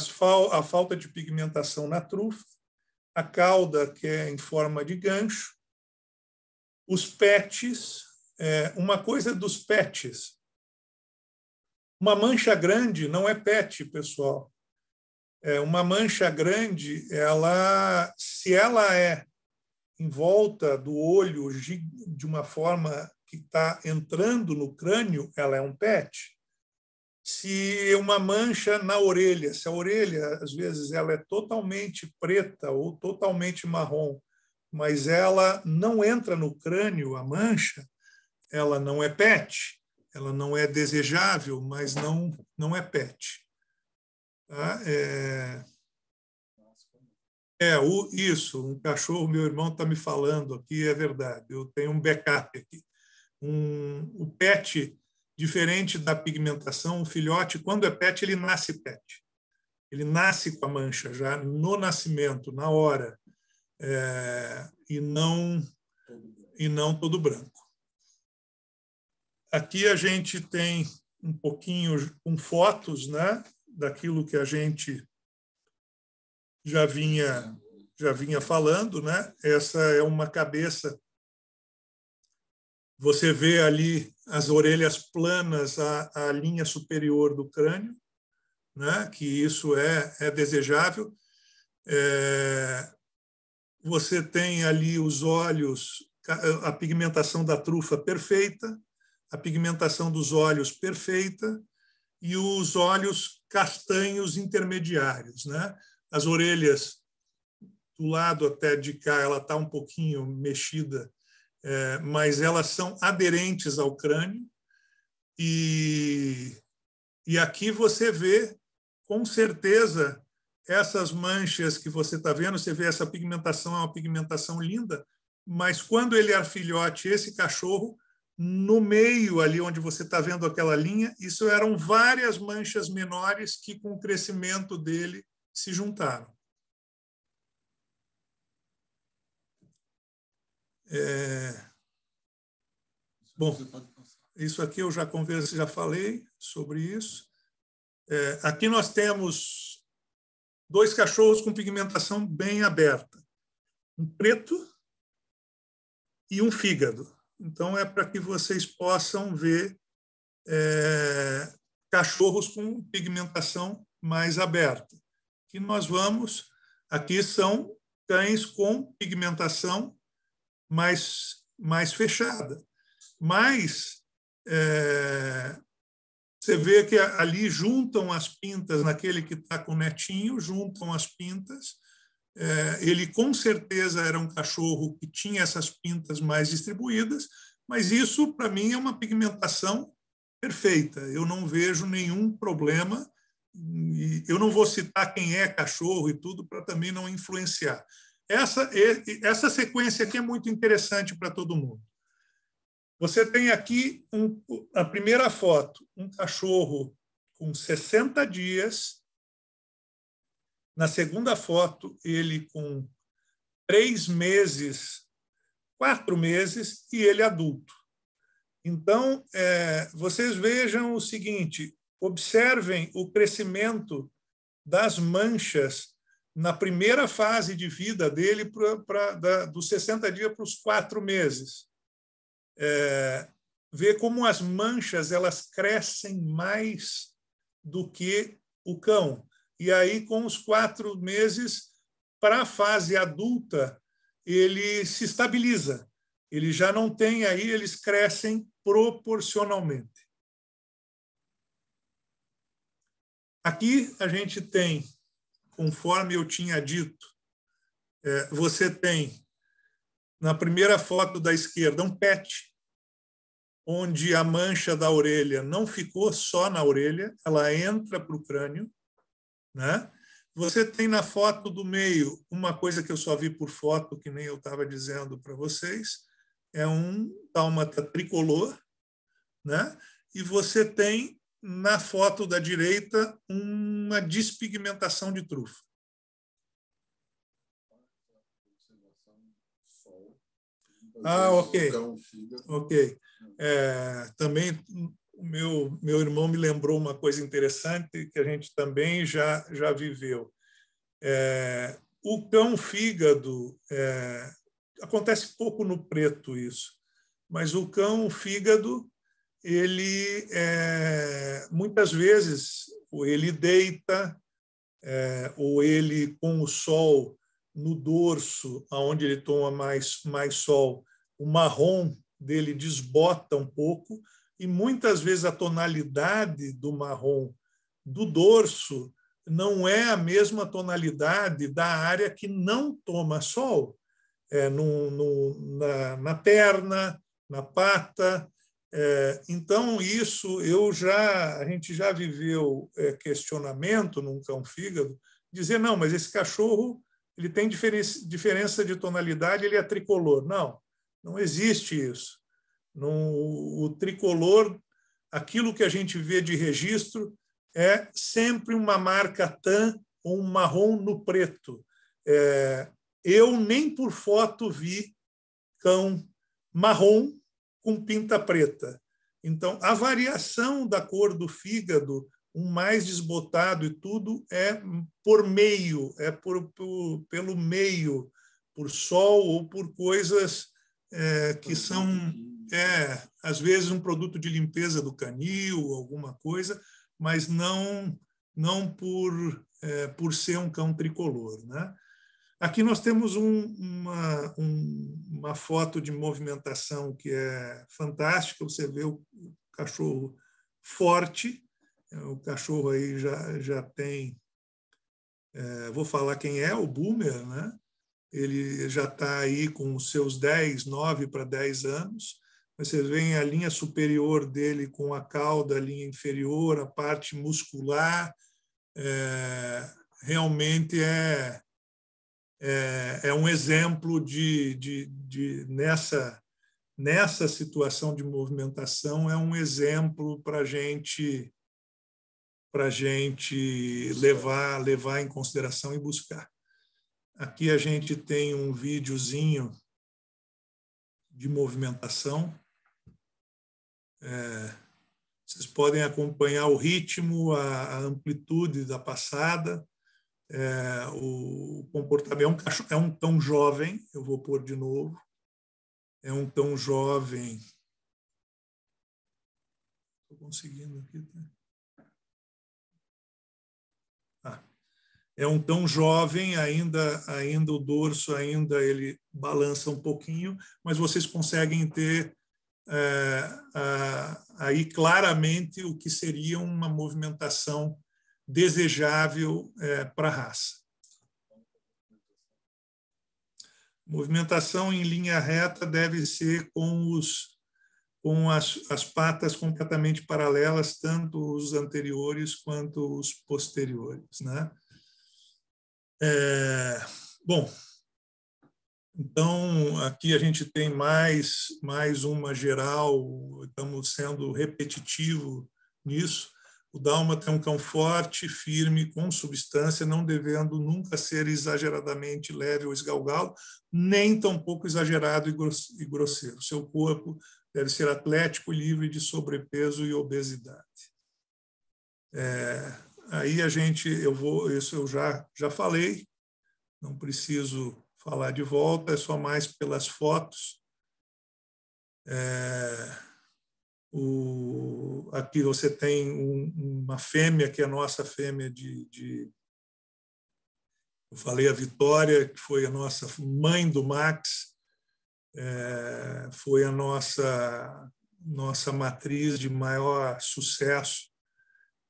fal a falta de pigmentação na trufa, a cauda, que é em forma de gancho, os pets. É, uma coisa dos pets. Uma mancha grande não é pet, pessoal. É, uma mancha grande, ela, se ela é em volta do olho de uma forma que está entrando no crânio, ela é um pet se uma mancha na orelha, se a orelha às vezes ela é totalmente preta ou totalmente marrom, mas ela não entra no crânio a mancha, ela não é PET, ela não é desejável, mas não não é PET. Tá? É, é o, isso. Um cachorro, meu irmão está me falando aqui, é verdade. Eu tenho um backup aqui. Um, o PET Diferente da pigmentação, o filhote, quando é PET, ele nasce PET. Ele nasce com a mancha já no nascimento, na hora, é, e não e não todo branco. Aqui a gente tem um pouquinho com um fotos, né, daquilo que a gente já vinha já vinha falando, né? Essa é uma cabeça você vê ali as orelhas planas, a, a linha superior do crânio, né? que isso é, é desejável. É, você tem ali os olhos, a pigmentação da trufa perfeita, a pigmentação dos olhos perfeita e os olhos castanhos intermediários, né? As orelhas do lado até de cá, ela está um pouquinho mexida é, mas elas são aderentes ao crânio e, e aqui você vê com certeza essas manchas que você está vendo, você vê essa pigmentação, é uma pigmentação linda, mas quando ele é filhote, esse cachorro, no meio ali onde você está vendo aquela linha, isso eram várias manchas menores que com o crescimento dele se juntaram. É... Bom, isso aqui eu já conversei, já falei sobre isso. É, aqui nós temos dois cachorros com pigmentação bem aberta, um preto e um fígado. Então é para que vocês possam ver é, cachorros com pigmentação mais aberta. Que nós vamos aqui são cães com pigmentação mais, mais fechada. Mas é, você vê que ali juntam as pintas, naquele que está com o netinho, juntam as pintas. É, ele com certeza era um cachorro que tinha essas pintas mais distribuídas, mas isso, para mim, é uma pigmentação perfeita. Eu não vejo nenhum problema. Eu não vou citar quem é cachorro e tudo para também não influenciar, essa, essa sequência aqui é muito interessante para todo mundo. Você tem aqui um, a primeira foto, um cachorro com 60 dias. Na segunda foto, ele com três meses, quatro meses, e ele adulto. Então, é, vocês vejam o seguinte: observem o crescimento das manchas na primeira fase de vida dele, pra, pra da, dos 60 dias para os quatro meses. É, ver como as manchas elas crescem mais do que o cão. E aí, com os quatro meses, para a fase adulta, ele se estabiliza. Ele já não tem aí, eles crescem proporcionalmente. Aqui a gente tem conforme eu tinha dito, é, você tem na primeira foto da esquerda um pet, onde a mancha da orelha não ficou só na orelha, ela entra para o crânio, né? Você tem na foto do meio uma coisa que eu só vi por foto, que nem eu estava dizendo para vocês, é um dálmata tá tricolor, né? E você tem na foto da direita, uma despigmentação de trufa. Ah, ok. Ok. É, também o meu, meu irmão me lembrou uma coisa interessante que a gente também já, já viveu. É, o cão fígado, é, acontece pouco no preto isso, mas o cão fígado ele é, muitas vezes ou ele deita é, ou ele com o sol no dorso, aonde ele toma mais mais sol, o marrom dele desbota um pouco e muitas vezes a tonalidade do marrom do dorso não é a mesma tonalidade da área que não toma sol, é, no, no, na, na perna, na pata, é, então, isso eu já a gente já viveu é, questionamento num cão fígado, dizer, não, mas esse cachorro ele tem diferença de tonalidade, ele é tricolor. Não, não existe isso. No, o tricolor, aquilo que a gente vê de registro, é sempre uma marca tan ou um marrom no preto. É, eu nem por foto vi cão marrom com pinta preta. Então, a variação da cor do fígado, um mais desbotado e tudo, é por meio, é por, por pelo meio, por sol ou por coisas é, que são, é, às vezes, um produto de limpeza do canil, alguma coisa, mas não não por, é, por ser um cão tricolor. Né? Aqui nós temos um, uma, um, uma foto de movimentação que é fantástica. Você vê o cachorro forte, é, o cachorro aí já, já tem. É, vou falar quem é, o Boomer, né? Ele já está aí com os seus 10, 9 para 10 anos. Vocês veem a linha superior dele com a cauda, a linha inferior, a parte muscular. É, realmente é, é, é um exemplo de, de, de, nessa, nessa situação de movimentação, é um exemplo para gente, a gente levar, levar em consideração e buscar. Aqui a gente tem um videozinho de movimentação. É, vocês podem acompanhar o ritmo, a, a amplitude da passada é, o comportamento. É um, tão jovem, eu vou pôr de novo, é um tão jovem. Estou conseguindo aqui. Ah, é um tão jovem, ainda, ainda o dorso ainda ele balança um pouquinho, mas vocês conseguem ter é, a, aí claramente o que seria uma movimentação desejável é, para a raça. Movimentação em linha reta deve ser com, os, com as, as patas completamente paralelas, tanto os anteriores quanto os posteriores. Né? É, bom, então, aqui a gente tem mais, mais uma geral, estamos sendo repetitivo nisso, o dálmata é um cão forte, firme, com substância, não devendo nunca ser exageradamente leve ou esgalgado, nem tampouco exagerado e grosseiro. Seu corpo deve ser atlético, livre de sobrepeso e obesidade. É, aí a gente, eu vou, isso eu já já falei, não preciso falar de volta, é só mais pelas fotos. É, o, aqui você tem um, uma fêmea, que é a nossa fêmea de, de, Eu falei a Vitória, que foi a nossa mãe do Max, é, foi a nossa, nossa matriz de maior sucesso.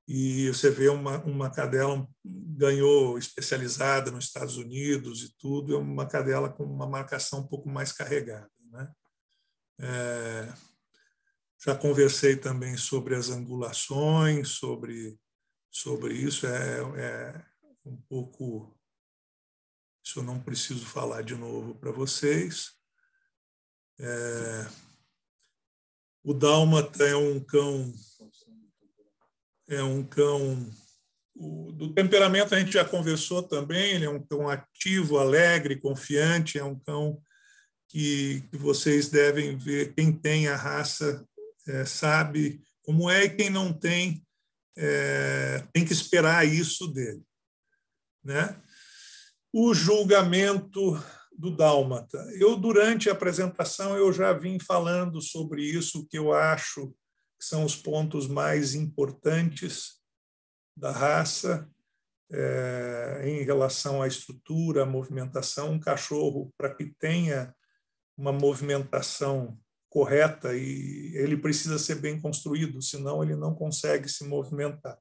E você vê uma, uma cadela ganhou especializada nos Estados Unidos e tudo, é uma cadela com uma marcação um pouco mais carregada. Né? É, já conversei também sobre as angulações, sobre, sobre isso. É, é um pouco. Isso eu não preciso falar de novo para vocês. É, o dálmata é um cão. É um cão. O, do temperamento a gente já conversou também. Ele é um cão ativo, alegre, confiante. É um cão que, que vocês devem ver. Quem tem a raça é, sabe como é, e quem não tem, é, tem que esperar isso dele. Né? O julgamento do Dálmata. Eu, durante a apresentação, eu já vim falando sobre isso, que eu acho que são os pontos mais importantes da raça é, em relação à estrutura, à movimentação. Um cachorro, para que tenha uma movimentação correta e ele precisa ser bem construído, senão ele não consegue se movimentar.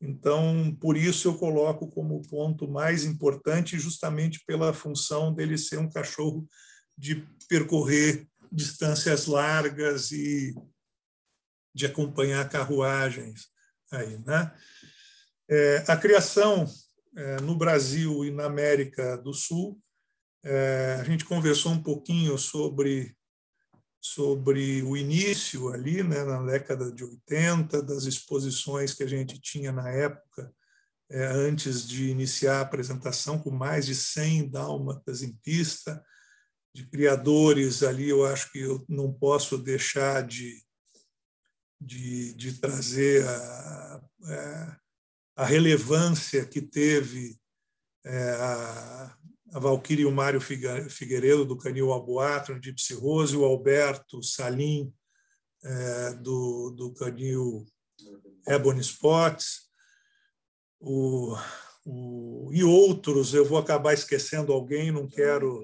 Então, por isso eu coloco como ponto mais importante, justamente pela função dele ser um cachorro de percorrer distâncias largas e de acompanhar carruagens. Aí, né? É, a criação é, no Brasil e na América do Sul, é, a gente conversou um pouquinho sobre sobre o início ali, né, na década de 80, das exposições que a gente tinha na época, é, antes de iniciar a apresentação, com mais de 100 dálmatas em pista, de criadores ali, eu acho que eu não posso deixar de, de, de trazer a, eh, a, relevância que teve é, a, a Valquíria e o Mário Figueiredo, do Canil Alboatro, de Gipsy Rose, o Alberto Salim, é, do, do Canil Ebony Sports o, o, e outros, eu vou acabar esquecendo alguém, não quero.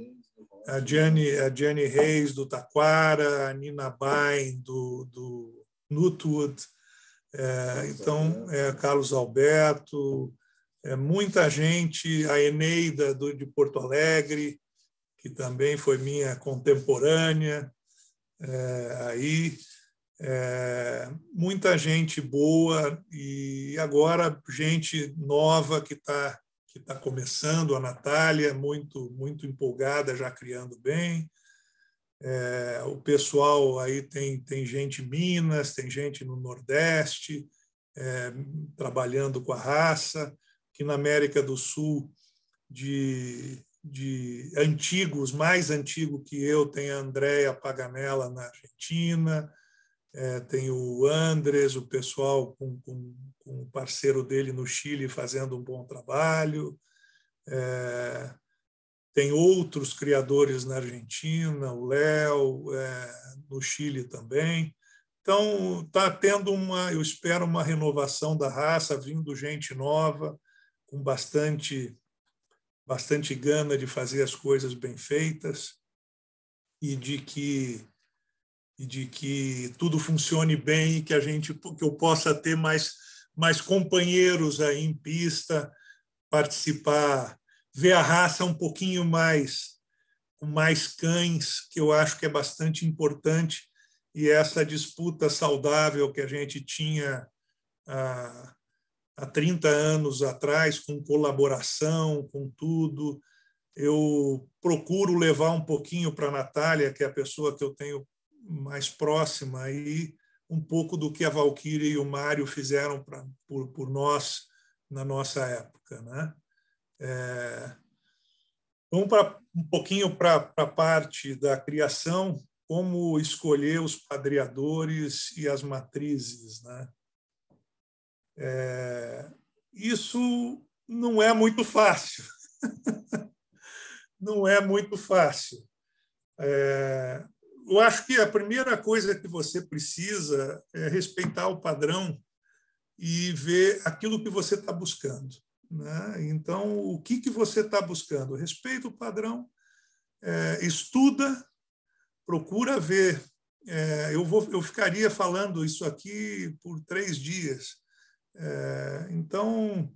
A Jenny, a Jenny Reis, do Taquara, a Nina Bain, do, do Nutwood, é, então, é, Carlos Alberto, é, muita gente, a Eneida do, de Porto Alegre, que também foi minha contemporânea, é, aí é, muita gente boa e agora gente nova que está que tá começando, a Natália, muito, muito empolgada, já criando bem. É, o pessoal aí tem, tem gente Minas, tem gente no Nordeste, é, trabalhando com a raça que na América do Sul de, de antigos, mais antigo que eu, tem a Andrea Paganella na Argentina, é, tem o Andres, o pessoal com, com, com, o parceiro dele no Chile fazendo um bom trabalho. É, tem outros criadores na Argentina, o Léo, é, no Chile também. Então, está tendo uma, eu espero, uma renovação da raça, vindo gente nova, com bastante, bastante gana de fazer as coisas bem feitas e de que e de que tudo funcione bem e que a gente que eu possa ter mais mais companheiros aí em pista participar ver a raça um pouquinho mais com mais cães que eu acho que é bastante importante e essa disputa saudável que a gente tinha há, ah, há 30 anos atrás, com colaboração, com tudo. Eu procuro levar um pouquinho para a Natália, que é a pessoa que eu tenho mais próxima, e um pouco do que a Valkyrie e o Mário fizeram pra, por, por nós na nossa época. Né? É... Vamos para um pouquinho para a parte da criação, como escolher os padreadores e as matrizes. Né? É, isso não é muito fácil. não é muito fácil. É, eu acho que a primeira coisa que você precisa é respeitar o padrão e ver aquilo que você está buscando. Né? Então, o que, que você está buscando? Respeita o padrão, é, estuda, procura ver. É, eu, vou, eu ficaria falando isso aqui por três dias, é, então,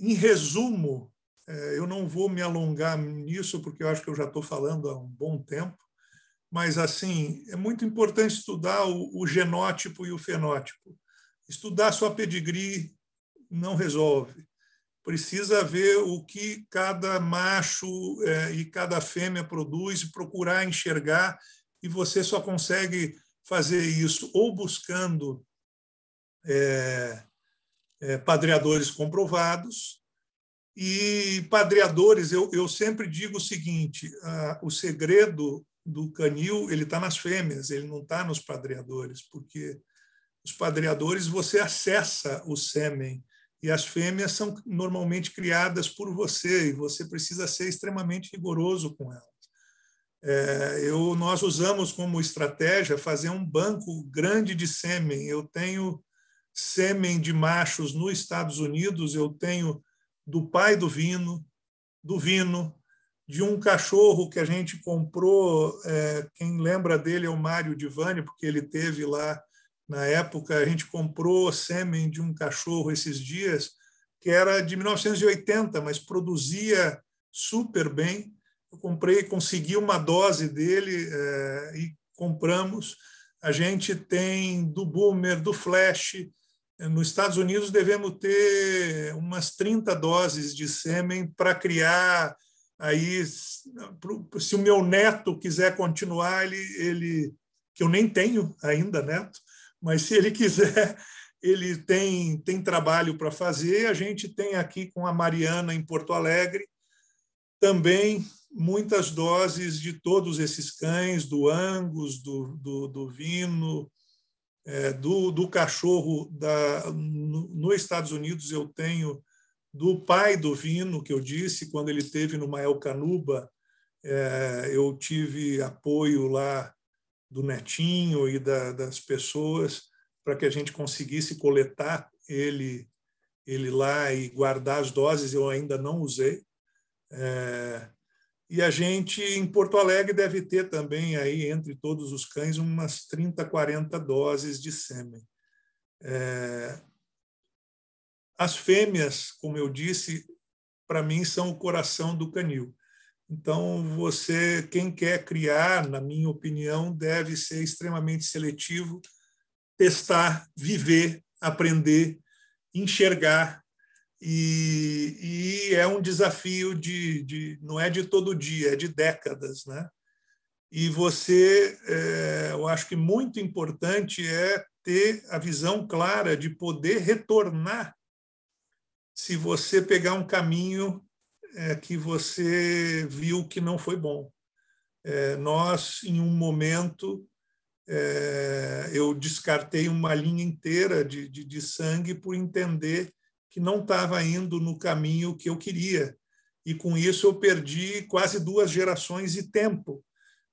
em resumo, é, eu não vou me alongar nisso, porque eu acho que eu já estou falando há um bom tempo, mas, assim, é muito importante estudar o, o genótipo e o fenótipo. Estudar só pedigree não resolve. Precisa ver o que cada macho é, e cada fêmea produz e procurar enxergar, e você só consegue fazer isso ou buscando é, é, padreadores comprovados. E padreadores, eu, eu sempre digo o seguinte: a, o segredo do canil ele está nas fêmeas, ele não está nos padreadores, porque os padreadores você acessa o sêmen e as fêmeas são normalmente criadas por você e você precisa ser extremamente rigoroso com elas. É, eu, nós usamos como estratégia fazer um banco grande de sêmen. Eu tenho sêmen de machos nos Estados Unidos, eu tenho do pai do Vino, do Vino, de um cachorro que a gente comprou, é, quem lembra dele é o Mário Divani, porque ele teve lá na época, a gente comprou sêmen de um cachorro esses dias, que era de 1980, mas produzia super bem. Eu comprei, consegui uma dose dele é, e compramos. A gente tem do Boomer, do Flash, nos Estados Unidos, devemos ter umas 30 doses de sêmen para criar. Aí, se o meu neto quiser continuar, ele, ele que eu nem tenho ainda neto, mas se ele quiser, ele tem, tem trabalho para fazer. A gente tem aqui com a Mariana em Porto Alegre também muitas doses de todos esses cães, do Angus, do, do, do Vino, é, do, do cachorro da, no, nos Estados Unidos eu tenho do pai do Vino, que eu disse, quando ele teve no Mael Canuba, é, eu tive apoio lá do Netinho e da, das pessoas para que a gente conseguisse coletar ele ele lá e guardar as doses, eu ainda não usei. É, e a gente, em Porto Alegre, deve ter também, aí entre todos os cães, umas 30, 40 doses de sêmen. É... As fêmeas, como eu disse, para mim são o coração do canil. Então, você, quem quer criar, na minha opinião, deve ser extremamente seletivo, testar, viver, aprender, enxergar, e, e é um desafio de, de, não é de todo dia, é de décadas, né? E você, é, eu acho que muito importante é ter a visão clara de poder retornar se você pegar um caminho é, que você viu que não foi bom. É, nós, em um momento, é, eu descartei uma linha inteira de, de, de sangue por entender que não estava indo no caminho que eu queria. E com isso eu perdi quase duas gerações de tempo.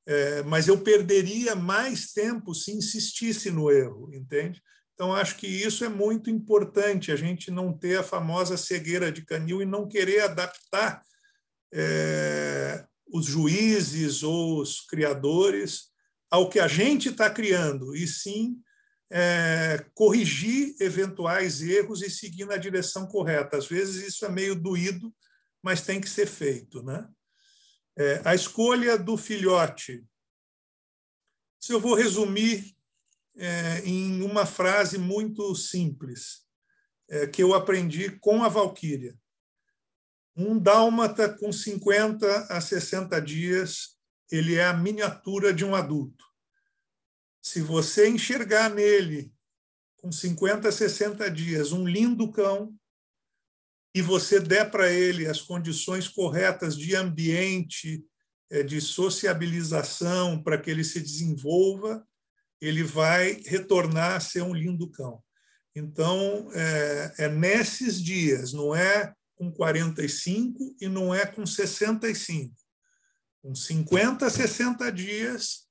É, mas eu perderia mais tempo se insistisse no erro, entende? Então, acho que isso é muito importante, a gente não ter a famosa cegueira de canil e não querer adaptar é, os juízes ou os criadores ao que a gente está criando, e sim é, corrigir eventuais erros e seguir na direção correta. Às vezes isso é meio doído, mas tem que ser feito. Né? É, a escolha do filhote. Se eu vou resumir é, em uma frase muito simples, é, que eu aprendi com a Valquíria. Um dálmata com 50 a 60 dias, ele é a miniatura de um adulto se você enxergar nele, com 50, 60 dias, um lindo cão, e você der para ele as condições corretas de ambiente, eh, de sociabilização, para que ele se desenvolva, ele vai retornar a ser um lindo cão. Então, é, é nesses dias, não é com 45 e não é com 65. Com 50, 60 dias,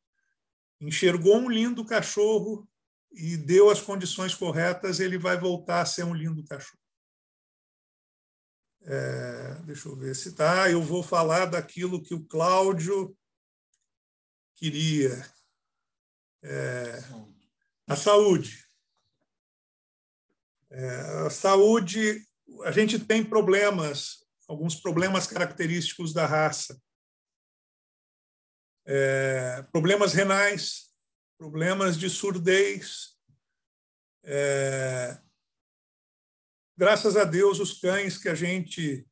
enxergou um lindo cachorro e deu as condições corretas, ele vai voltar a ser um lindo cachorro. É, deixa eu ver se está Eu vou falar daquilo que o Cláudio queria. É, a saúde. É, a saúde, a gente tem problemas, alguns problemas característicos da raça é, problemas renais, problemas de surdez. É, graças a Deus, os cães que a gente,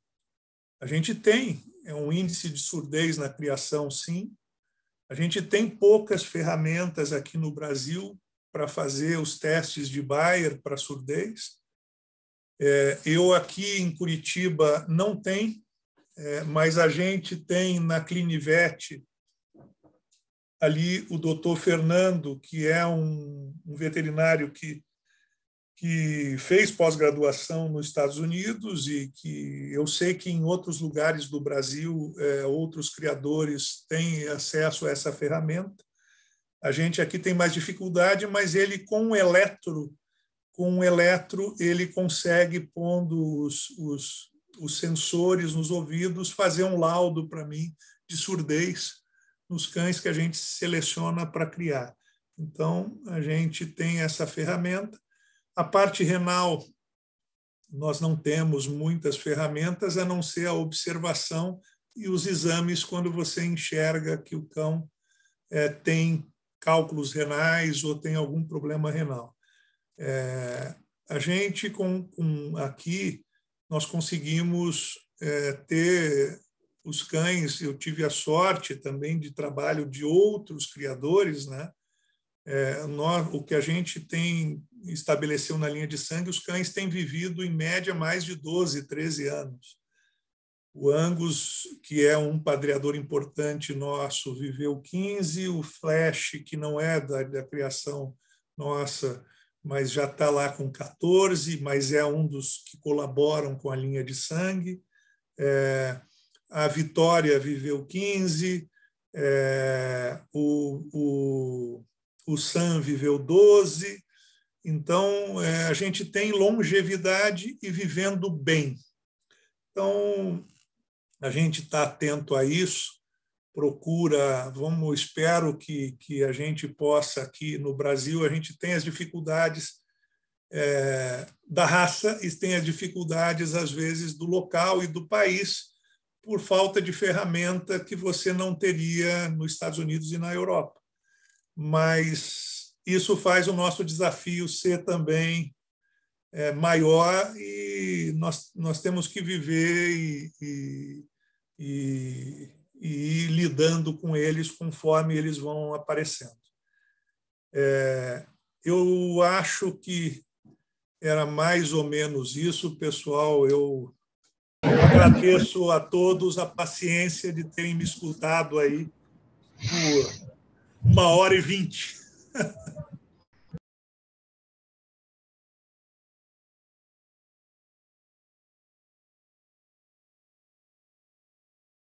a gente tem, é um índice de surdez na criação, sim. A gente tem poucas ferramentas aqui no Brasil para fazer os testes de Bayer para surdez. É, eu aqui em Curitiba não tem, é, mas a gente tem na Clinivete ali o doutor Fernando, que é um, um veterinário que, que fez pós-graduação nos Estados Unidos e que eu sei que em outros lugares do Brasil é, outros criadores têm acesso a essa ferramenta. A gente aqui tem mais dificuldade, mas ele com o eletro, com o eletro ele consegue pondo os, os, os sensores nos ouvidos fazer um laudo para mim de surdez nos cães que a gente seleciona para criar. Então, a gente tem essa ferramenta. A parte renal, nós não temos muitas ferramentas, a não ser a observação e os exames quando você enxerga que o cão é, tem cálculos renais ou tem algum problema renal. É, a gente, com, com aqui, nós conseguimos é, ter os cães, eu tive a sorte também de trabalho de outros criadores, né? É, nós, o que a gente tem estabeleceu na linha de sangue, os cães têm vivido em média mais de 12, 13 anos. O Angus, que é um padreador importante nosso, viveu 15, o Flash, que não é da, da criação nossa, mas já está lá com 14, mas é um dos que colaboram com a linha de sangue. É, a Vitória viveu 15, é, o, o, o Sam viveu 12. Então, é, a gente tem longevidade e vivendo bem. Então, a gente está atento a isso, procura, vamos, espero que, que a gente possa aqui no Brasil, a gente tem as dificuldades é, da raça e tem as dificuldades, às vezes, do local e do país, por falta de ferramenta que você não teria nos Estados Unidos e na Europa. Mas isso faz o nosso desafio ser também é, maior e nós, nós temos que viver e, e, e, e ir lidando com eles conforme eles vão aparecendo. É, eu acho que era mais ou menos isso, pessoal. Eu agradeço a todos a paciência de terem me escutado aí por uma hora e vinte.